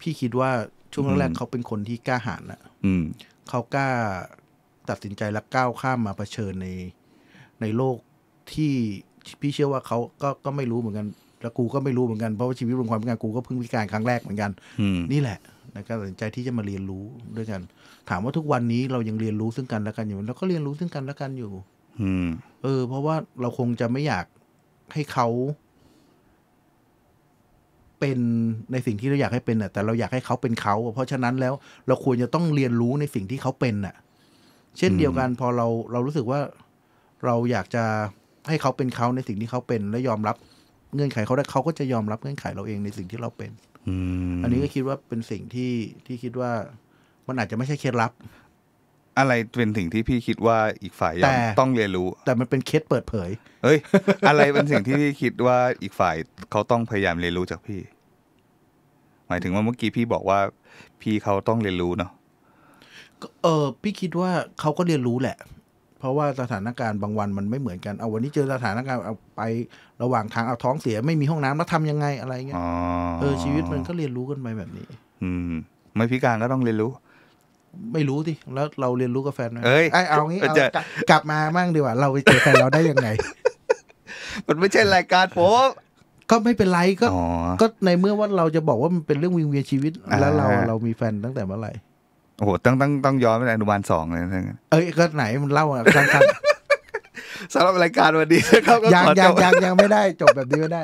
[SPEAKER 1] พี่คิดว่าช่วงแรกๆเขาเป็นคนที่กล้าหาญนะเขากล้าตัดสินใจและก้าวข้ามมาเผชิญใน ในโลกที่พี่เชื่อว่าเขาก็ก็ไม่รู้เหมือนกันแล้วกูก็ไม่รู้เหมือนกันเพราะว่าชีวิตบนความเป็นการกูก็เพิ่งพิการครั้งแรกเหมือนกันนี่แหละนการตัดสินใจที่จะมาเรียนรู้ ด้วยกัน ถามว่าทุกวันนี้เรายังเรียนรู้ซึ่งกันและกันอยู่ แล้วก็เรียนรู้ซึ่งกันและกันอยู่ อืม เออ เพราะว่าเราคงจะไม่อยากให้เขาเป็นในสิ่งที่เราอยากให้เป็นอ่ะ แต่เราอยากให้เขาเป็นเขา เพราะฉะนั้นแล้ว เราควรจะต้องเรียนรู้ในสิ่งที่เขาเป็นอ่ะ เช่นเดียวกันพอเราเรารู้สึกว่าเราอยากจะให้เขาเป็นเขาในสิ่งที่เขาเป็น และยอมรับ เงื่อนไขเขาได้เขาก็จะยอมรับเงื่อนไขเราเองในสิ่งที่เราเป็นอันนี้ก็คิดว่าเป็นสิ่งที่ที่คิดว่า มันอาจจะไม่ใช่เคล็ดลับ
[SPEAKER 2] อะไรเป็นสิ่งที่พี่คิดว่าอีกฝ่ายต้องเรียนรู้ แ
[SPEAKER 1] ต่มันเป็นเคสเปิดเผย
[SPEAKER 2] เฮ้ย อะไรเป็นสิ่งที่พี่คิดว่าอีกฝ่ายเขาต้องพยายามเรียนรู้จากพี่หมายถึงว่าเมื่อกี้พี่บอกว่าพี่เขาต้องเรียนรู้เนาะ
[SPEAKER 1] เออ พี่คิดว่าเขาก็เรียนรู้แหละ เพราะว่าสถานการณ์บางวันมันไม่เหมือนกันเอาวันนี้เจอสถานการณ์เอาไประหว่างทางเอาท้องเสีย ไม่มีห้องน้ำแล้วทำยังไงอะไรเงี้
[SPEAKER 2] ยเออชีวิตมันก
[SPEAKER 1] ็เรียนรู้กันไปแบบนี้
[SPEAKER 2] อืมไม่พิการก็ต้องเรียนรู้
[SPEAKER 1] ไม่รู้ดิแล้วเราเรียนรู้กับแฟนไหมเอ้ยเอางี้เอากลับมาบ้างดีกว่า เราไปเจอแฟนเราได้ยังไง
[SPEAKER 2] มันไม่ใช่รายการผม
[SPEAKER 1] ก็ไม่เป็นไรก็ก็ในเมื่อว่าเราจะบอกว่ามันเป็นเรื่องวิงเวียนชีวิต แล้วเราเรามีแฟนตั้งแต่เมื่อไหร่
[SPEAKER 2] โอ้โหต้องต้องต้องย้อนไปอนุบาลสองเลย้
[SPEAKER 1] เอ้ยก็ไหนมันเล่าอ่ะครับสำหรับรายการวันนี้ครับก็ยังยังยังยังไม่ได้ จบแบบนี้ไม่ได้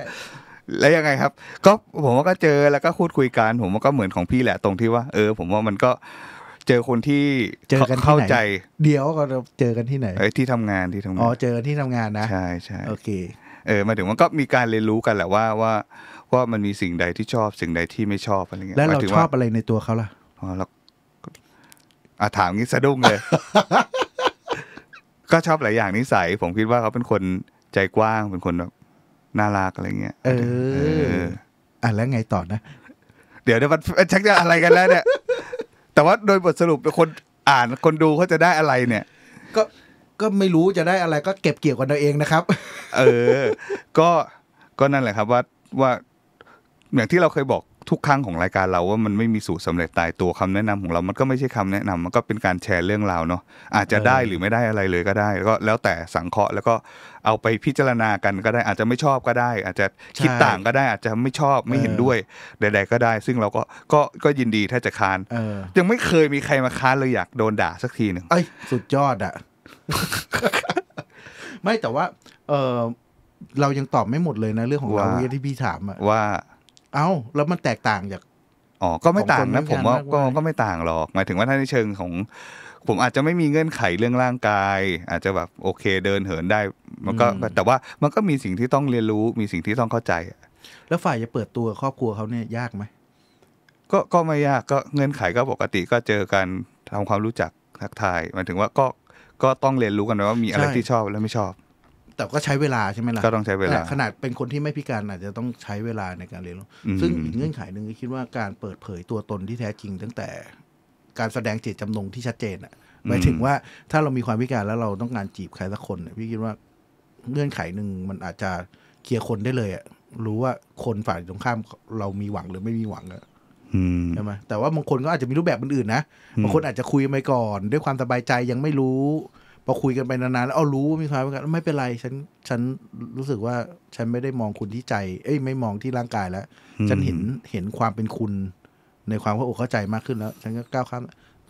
[SPEAKER 2] แล้วยังไงครับ ก็ผมก็เจอแล้วก็พูดคุยกันผมก็เหมือนของพี่แหละตรงที่ว่าเออผมว่ามันก็ เจอคนที่เจอกันเข้าใจ
[SPEAKER 1] เดี๋ยวก็เจอกันที่ไหน
[SPEAKER 2] ที่ทำงานที่ทำงานอ๋อเจอที่ทำงานนะใช่ใช่โอเคเออมาถึงมันก็มีการเรียนรู้กันแหละว่าว่า ว่ามันมีสิ่งใดที่ชอบสิ่งใดที่ไม่ชอบอะไรเงี้ยแล้วเราชอบ
[SPEAKER 1] อะไรในตัวเขาล่ะอ๋อเรา
[SPEAKER 2] อถามงี้สะดุ้งเลย ก็ชอบหลายอย่างนิสัย ผมคิดว่าเขาเป็นคนใจกว้างเป็นคนแบบน่ารักอะไรเงี้ยเออ
[SPEAKER 1] อ่ะแล้วไงต่อนะ เดี๋ยวเดี
[SPEAKER 2] ๋ยวมันชักจะอะไรกันแล้วเนี่ยแต่ว่าโดยบทสรุปคนอ่านคนดูเขาจะได้อะไรเนี่ย ก็ก็ไม่รู้จะได้อะไรก็เ
[SPEAKER 1] ก็บเกี่ยวกันเราเองนะครับ
[SPEAKER 2] เออ ก็ ก็นั่นแหละครับ ว่าว่า อย่างที่เราเคยบอกทุกครั้งของรายการเราว่ามันไม่มีสูตรสาเร็จตายตัวคำแนะนำของเรามันก็ไม่ใช่คำแนะนำมันก็เป็นการแชร์เรื่องราวเนาะอาจจะได้หรือไม่ได้อะไรเลยก็ได้ก็แล้วแต่สังเคราะห์ แล้วก็เอาไปพิจารณากันก็ได้อาจจะไม่ชอบก็ได้ อาจจะคิดต่างก็ได้อาจจะไม่ชอบไม่เห็นด้วยใดๆก็ได้ ซึ่งเราก็ก็ก็ยินดีถ้าจะค้านยังไม่เคยมี
[SPEAKER 1] ใครมาค้านเลยอยากโดนด่า สักทีหนึ่งสุดยอดอะไม่แต่ว่าเออเรายังตอบไม่หมดเลยนะเรื่องของาเราเที่พี่ถามอะว่า เอ้าแล้วมันแตกต่างจาก
[SPEAKER 2] อ๋อก็ไม่ต่างนะ ผมว่าก็ก็ไม่ต่างหรอกหมายถึงว่าถ้าในเชิงของ ผมอาจจะไม่มีเงื่อนไขเรื่องร่างกาย อาจจะแบบโอเคเดินเหินได้ มันก็แต่ว่ามันก็มีสิ่งที่ต้องเรียนรู้มีสิ่งที่ต้องเข้าใจ
[SPEAKER 1] แล้วฝ่ายจะเปิดตัวครอบครัวเขาเนี่ยยากไหม
[SPEAKER 2] ก็ก็ไม่ยากก็เงื่อนไขก็ปกติก็เจอกันทำความรู้จักทักทายหมายถึงว่าก็ก็ต้องเรียนรู้กันว่ามีอะไรที่ชอบและไม่ช
[SPEAKER 1] อบ แต่ก็ใช้เวลาใช่ไหมล่ะ ก็ต้องใช้เวลาขนาดเป็นคนที่ไม่พิการอาจจะต้องใช้เวลาในการเรียนรู้ ซึ่งเงื่อนไขหนึ่งก็คิดว่าการเปิดเผยตัวตนที่แท้จริงตั้งแต่ การแสดงเจตจำนงที่ชัดเจนอ่ะหมายถึงว่าถ้าเรามีความพิการแล้วเราต้องการจีบใครสักคนเนี่ยพี่คิดว่าเงื่อนไขหนึ่งมันอาจจะเคลียร์คนได้เลยอ่ะรู้ว่าคนฝ่ายตรงข้ามเรามีหวังหรือไม่มีหวังอะใช่ไหมแต่ว่าบางคนก็อาจจะมีรูปแบบอื่นๆนะบางคนอาจจะคุยไปก่อน ด้วยความสบายใจยังไม่รู้พอคุยกันไปนานๆแล้วเอารู้มีความกันไม่เป็นไรฉันฉันรู้สึกว่าฉันไม่ได้มองคุณที่ใจ เอ้ยไม่มองที่ร่างกายแล้ว ฉันเห็นเห็น ความเป็นคุณ ในความเข้าอกเข้าใจมากขึ้นแล้วฉันก็ก้าวข้าม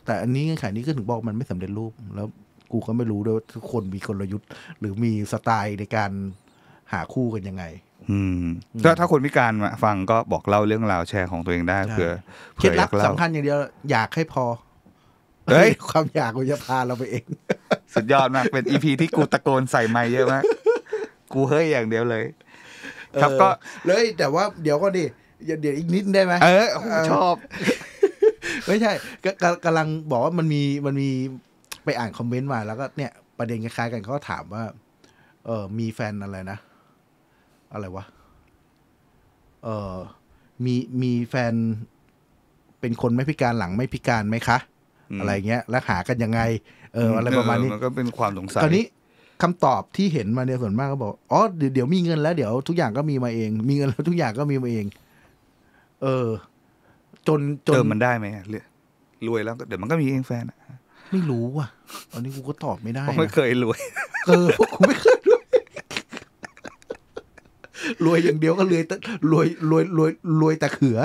[SPEAKER 1] แต่อันนี้เงื่อนไขนี้ก็ถึงบอกมันไม่สำเร็จรูป แล้วกูก็ไม่รู้ด้วยว่าทุกคนมีกลยุทธ์หรือมีสไตล์ในการหาคู่กันยังไงถ้าถ้าคนพิการมาฟ
[SPEAKER 2] ังก็บอกเล่าเรื่องราวแชร์ของตัวเองได้เผื่อเคล็ดลับสำคัญ
[SPEAKER 1] อย่างเดียวอยากให้พอเฮ้ยความอยากมันจะพาเราไปเอง
[SPEAKER 2] สุดยอดมาก เป็นอีพีที่กูตะโกนใส่ไม่เยอะมากกูเฮ้ยอย่างเดียวเลย ครับก็
[SPEAKER 1] เลย แต่ว่าเดี๋ยวก็ดิเดี๋ยวอีกนิดได้ไหมเออชอบ ไม่ใช่กำลังบอกว่ามันมีมันมีไปอ่านคอมเมนต์มาแล้วก็เนี่ยประเด็นคล้ายๆกันเขาถามว่า เออมีแฟนอะไรนะอะไรวะ เออ มี มีแฟน เป็นคนไม่พิการหลังไม่พิการไหมคะ อะไรเงี้ย แล้วหากันยังไง เออ อะไรประมาณนี้มัน
[SPEAKER 2] ก็เป็นความสงสัยคราวนี้
[SPEAKER 1] คำตอบที่เห็นมาเนี่ยส่วนมากก็บอก อ๋อ เดี๋ยวมีเงิน แล้วเดี๋ยวทุกอย่างก็มีมาเอง มีเงินแล้วทุกอย่างก็มีมาเอง เออ จน จน มัน
[SPEAKER 2] ได้ไหมเรือรวยแล้วเดี๋ยวมันก็
[SPEAKER 1] มีเองแฟนไม่รู้อ่ะตอนนี้กูก็ตอบไม่ได้ไม่เคยรวยเออกูไม่เคยรวยรวยอย่างเดียวก็รวยรวย รวย รวยรวยแต่เขือ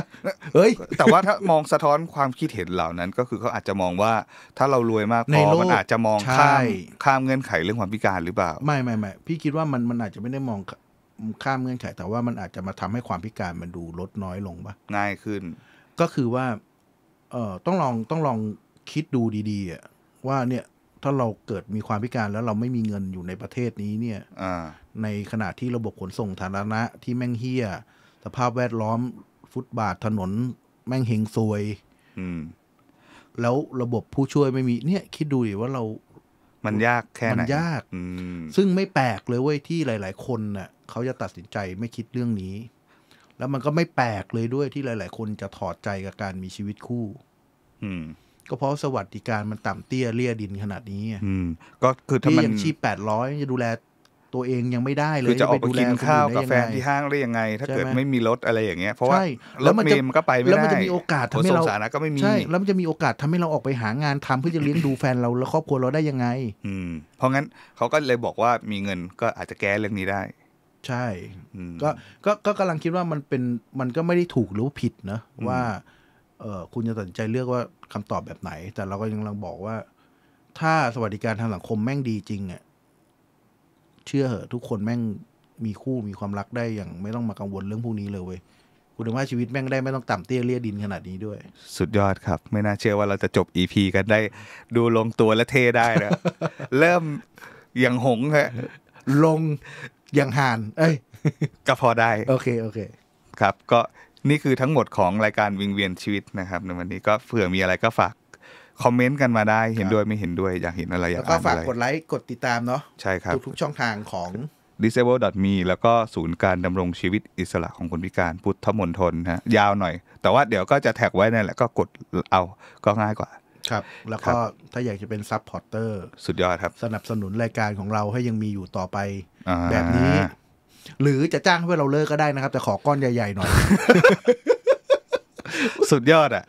[SPEAKER 2] เฮ้ย แต่ว่าถ้ามองสะท้อนความคิดเห็นเหล่านั้นก็คือเขาอาจจะมองว่า ถ้าเรารวยมากพอมันอาจจะมองข้ามข้ามเงื่อนไขเรื่องความพิการหรือเปล่า
[SPEAKER 1] ไม่ไม่ไม่พี่คิดว่า มันมันอาจจะไม่ได้มองข้ามเงื่อนไขแต่ว่ามันอาจจะมาทำให้ความพิการมันดูลดน้อยลงปะง่ายขึ้น ก็คือว่า เอ่อต้องลองต้องลองคิดดูดีๆว่าเนี่ยถ้าเราเกิดมีความพิการแล้วเราไม่มีเงินอยู่ในประเทศนี้เนี่ยในขณะที่ระบบขนส่งสาธารณะที่แม่งเฮี้ยสภาพแวดล้อม ฟุตบาทถนน แม่งเฮงซวยแล้วระบบผู้ช่วยไม่มี เนี่ย คิดดูดิว่าเรา มันยากแค่ไหน มันยากซึ่งไม่แปลก เลยเว้ยที่หลาย ๆ คนน่ะเขาจะตัดสินใจไม่คิดเรื่องนี้ แล้วมันก็ไม่แปลกเลยด้วยที่หลาย ๆ คนจะถอดใจกับการมีชีวิตคู่ก็เพราะสวัสดิการมันต่ำเตี้ยเลี่ยดินขนาดนี้ก็คือถ้ายมันยงชีพแปดร้อยจะดูแลตัวเองยังไม่ได้เลย คือจะออกไปกินข้าวกับแฟนที่ห้างได้ยังไง ถ้าเกิดไม่
[SPEAKER 2] มีรถอะไรอย่างเงี้ย เพราะว่าล้วมลมันก็ไปไม่ได้แล้วมันจะมีโอกาสทำให้เราสานะก็ไม่มีใช่แ
[SPEAKER 1] ล้วมันจะมีโอกาสทำให้เราออกไปหางานทำเพื่อจะเลี้ยงดูแฟนเรา และครอบครัวเราได้ยังไง
[SPEAKER 2] อืมเพราะงั้นเขาก็เลยบอกว่ามีเงินก็อาจจะแก้เรื่องนี้ได้
[SPEAKER 1] ใช่ก็ก็ก็กำลังคิดว่ามันเป็นมันก็ไม่ได้ถูกหรือผิดนะว่า เออคุณจะตัดใจเลือกว่าคำตอบแบบไหน แต่เราก็ยังกำลังบอกว่า ถ้าสวัสดิการทางสังคมแม่งดีจริงอ่ะเชื่อเหอะทุกคนแม่งมีคู่มีความรักได้อย่างไม่ต้องมากังวลเรื่องพวกนี้เลยเว้ยคุณภาพชีวิตแม่งได้ไม่ต้องต่ำเตี้ยเลียดินขนาดนี้ด้วย
[SPEAKER 2] สุดยอดครับ ไม่น่าเชื่อว่าเราจะจบ EP กันได้ ดูลงตัวและเทได้นะเริ่มอย่างหงฮะ
[SPEAKER 1] ลงอย่างหาน เอ้ย
[SPEAKER 2] ก็พอได้ โอเคโอเคครับ ก็นี่คือทั้งหมดของรายการวิงเวียนชีวิตนะครับในวันนี้ก็เผื่อมีอะไรก็ฝากคอมเมนต์กันมาได้เห็นด้วยไม่เห็นด้วยอยากเห็นอะไร อยากอ่านอะไรก็ฝากก
[SPEAKER 1] ดไลค์ กดติดตามเนาะใช่ครับทุกช่องทางของ
[SPEAKER 2] disable.me แล้วก็ศูนย์การดำรงชีวิตอิสระของคนพิการพุทธมนทนฮะยาวหน่อย แต่ว่าเดี๋ยวก็จะแท็กไว้นั่นแหละก็กดเอาก็ง่ายกว่า
[SPEAKER 1] ครับ แล้วก็ถ้าอยากจะเป็นซับพอร์เตอร์สุดยอดครับ สนับสนุนรายการของเราให้ยังมีอยู่ต่อไปแบบนี้ หรือจะจ้างให้เราเลิกก็ได้นะครับ แต่ขอก้อนใหญ่ๆหน่อยสุดยอดอ่ะ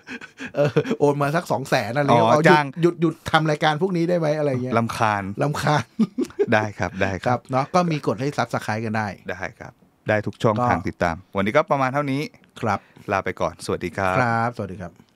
[SPEAKER 1] โอนมาสักสองแสนอะไรเอาจ้ยหยุดหยุดทำรายการพวกนี้ได้ไหมอะไรเงี้ยลำคาญลำคาญได้ครับได้ครับเนาะก็มีกดให้ซับสไครต์กันได้
[SPEAKER 2] ได้ครับ ได้ทุกช่องทางติดตาม วันนี้ก็ประมาณเท่านี้ครับ ลาไปก่อน สวัสดีครับครั
[SPEAKER 1] บสวัสดีครับ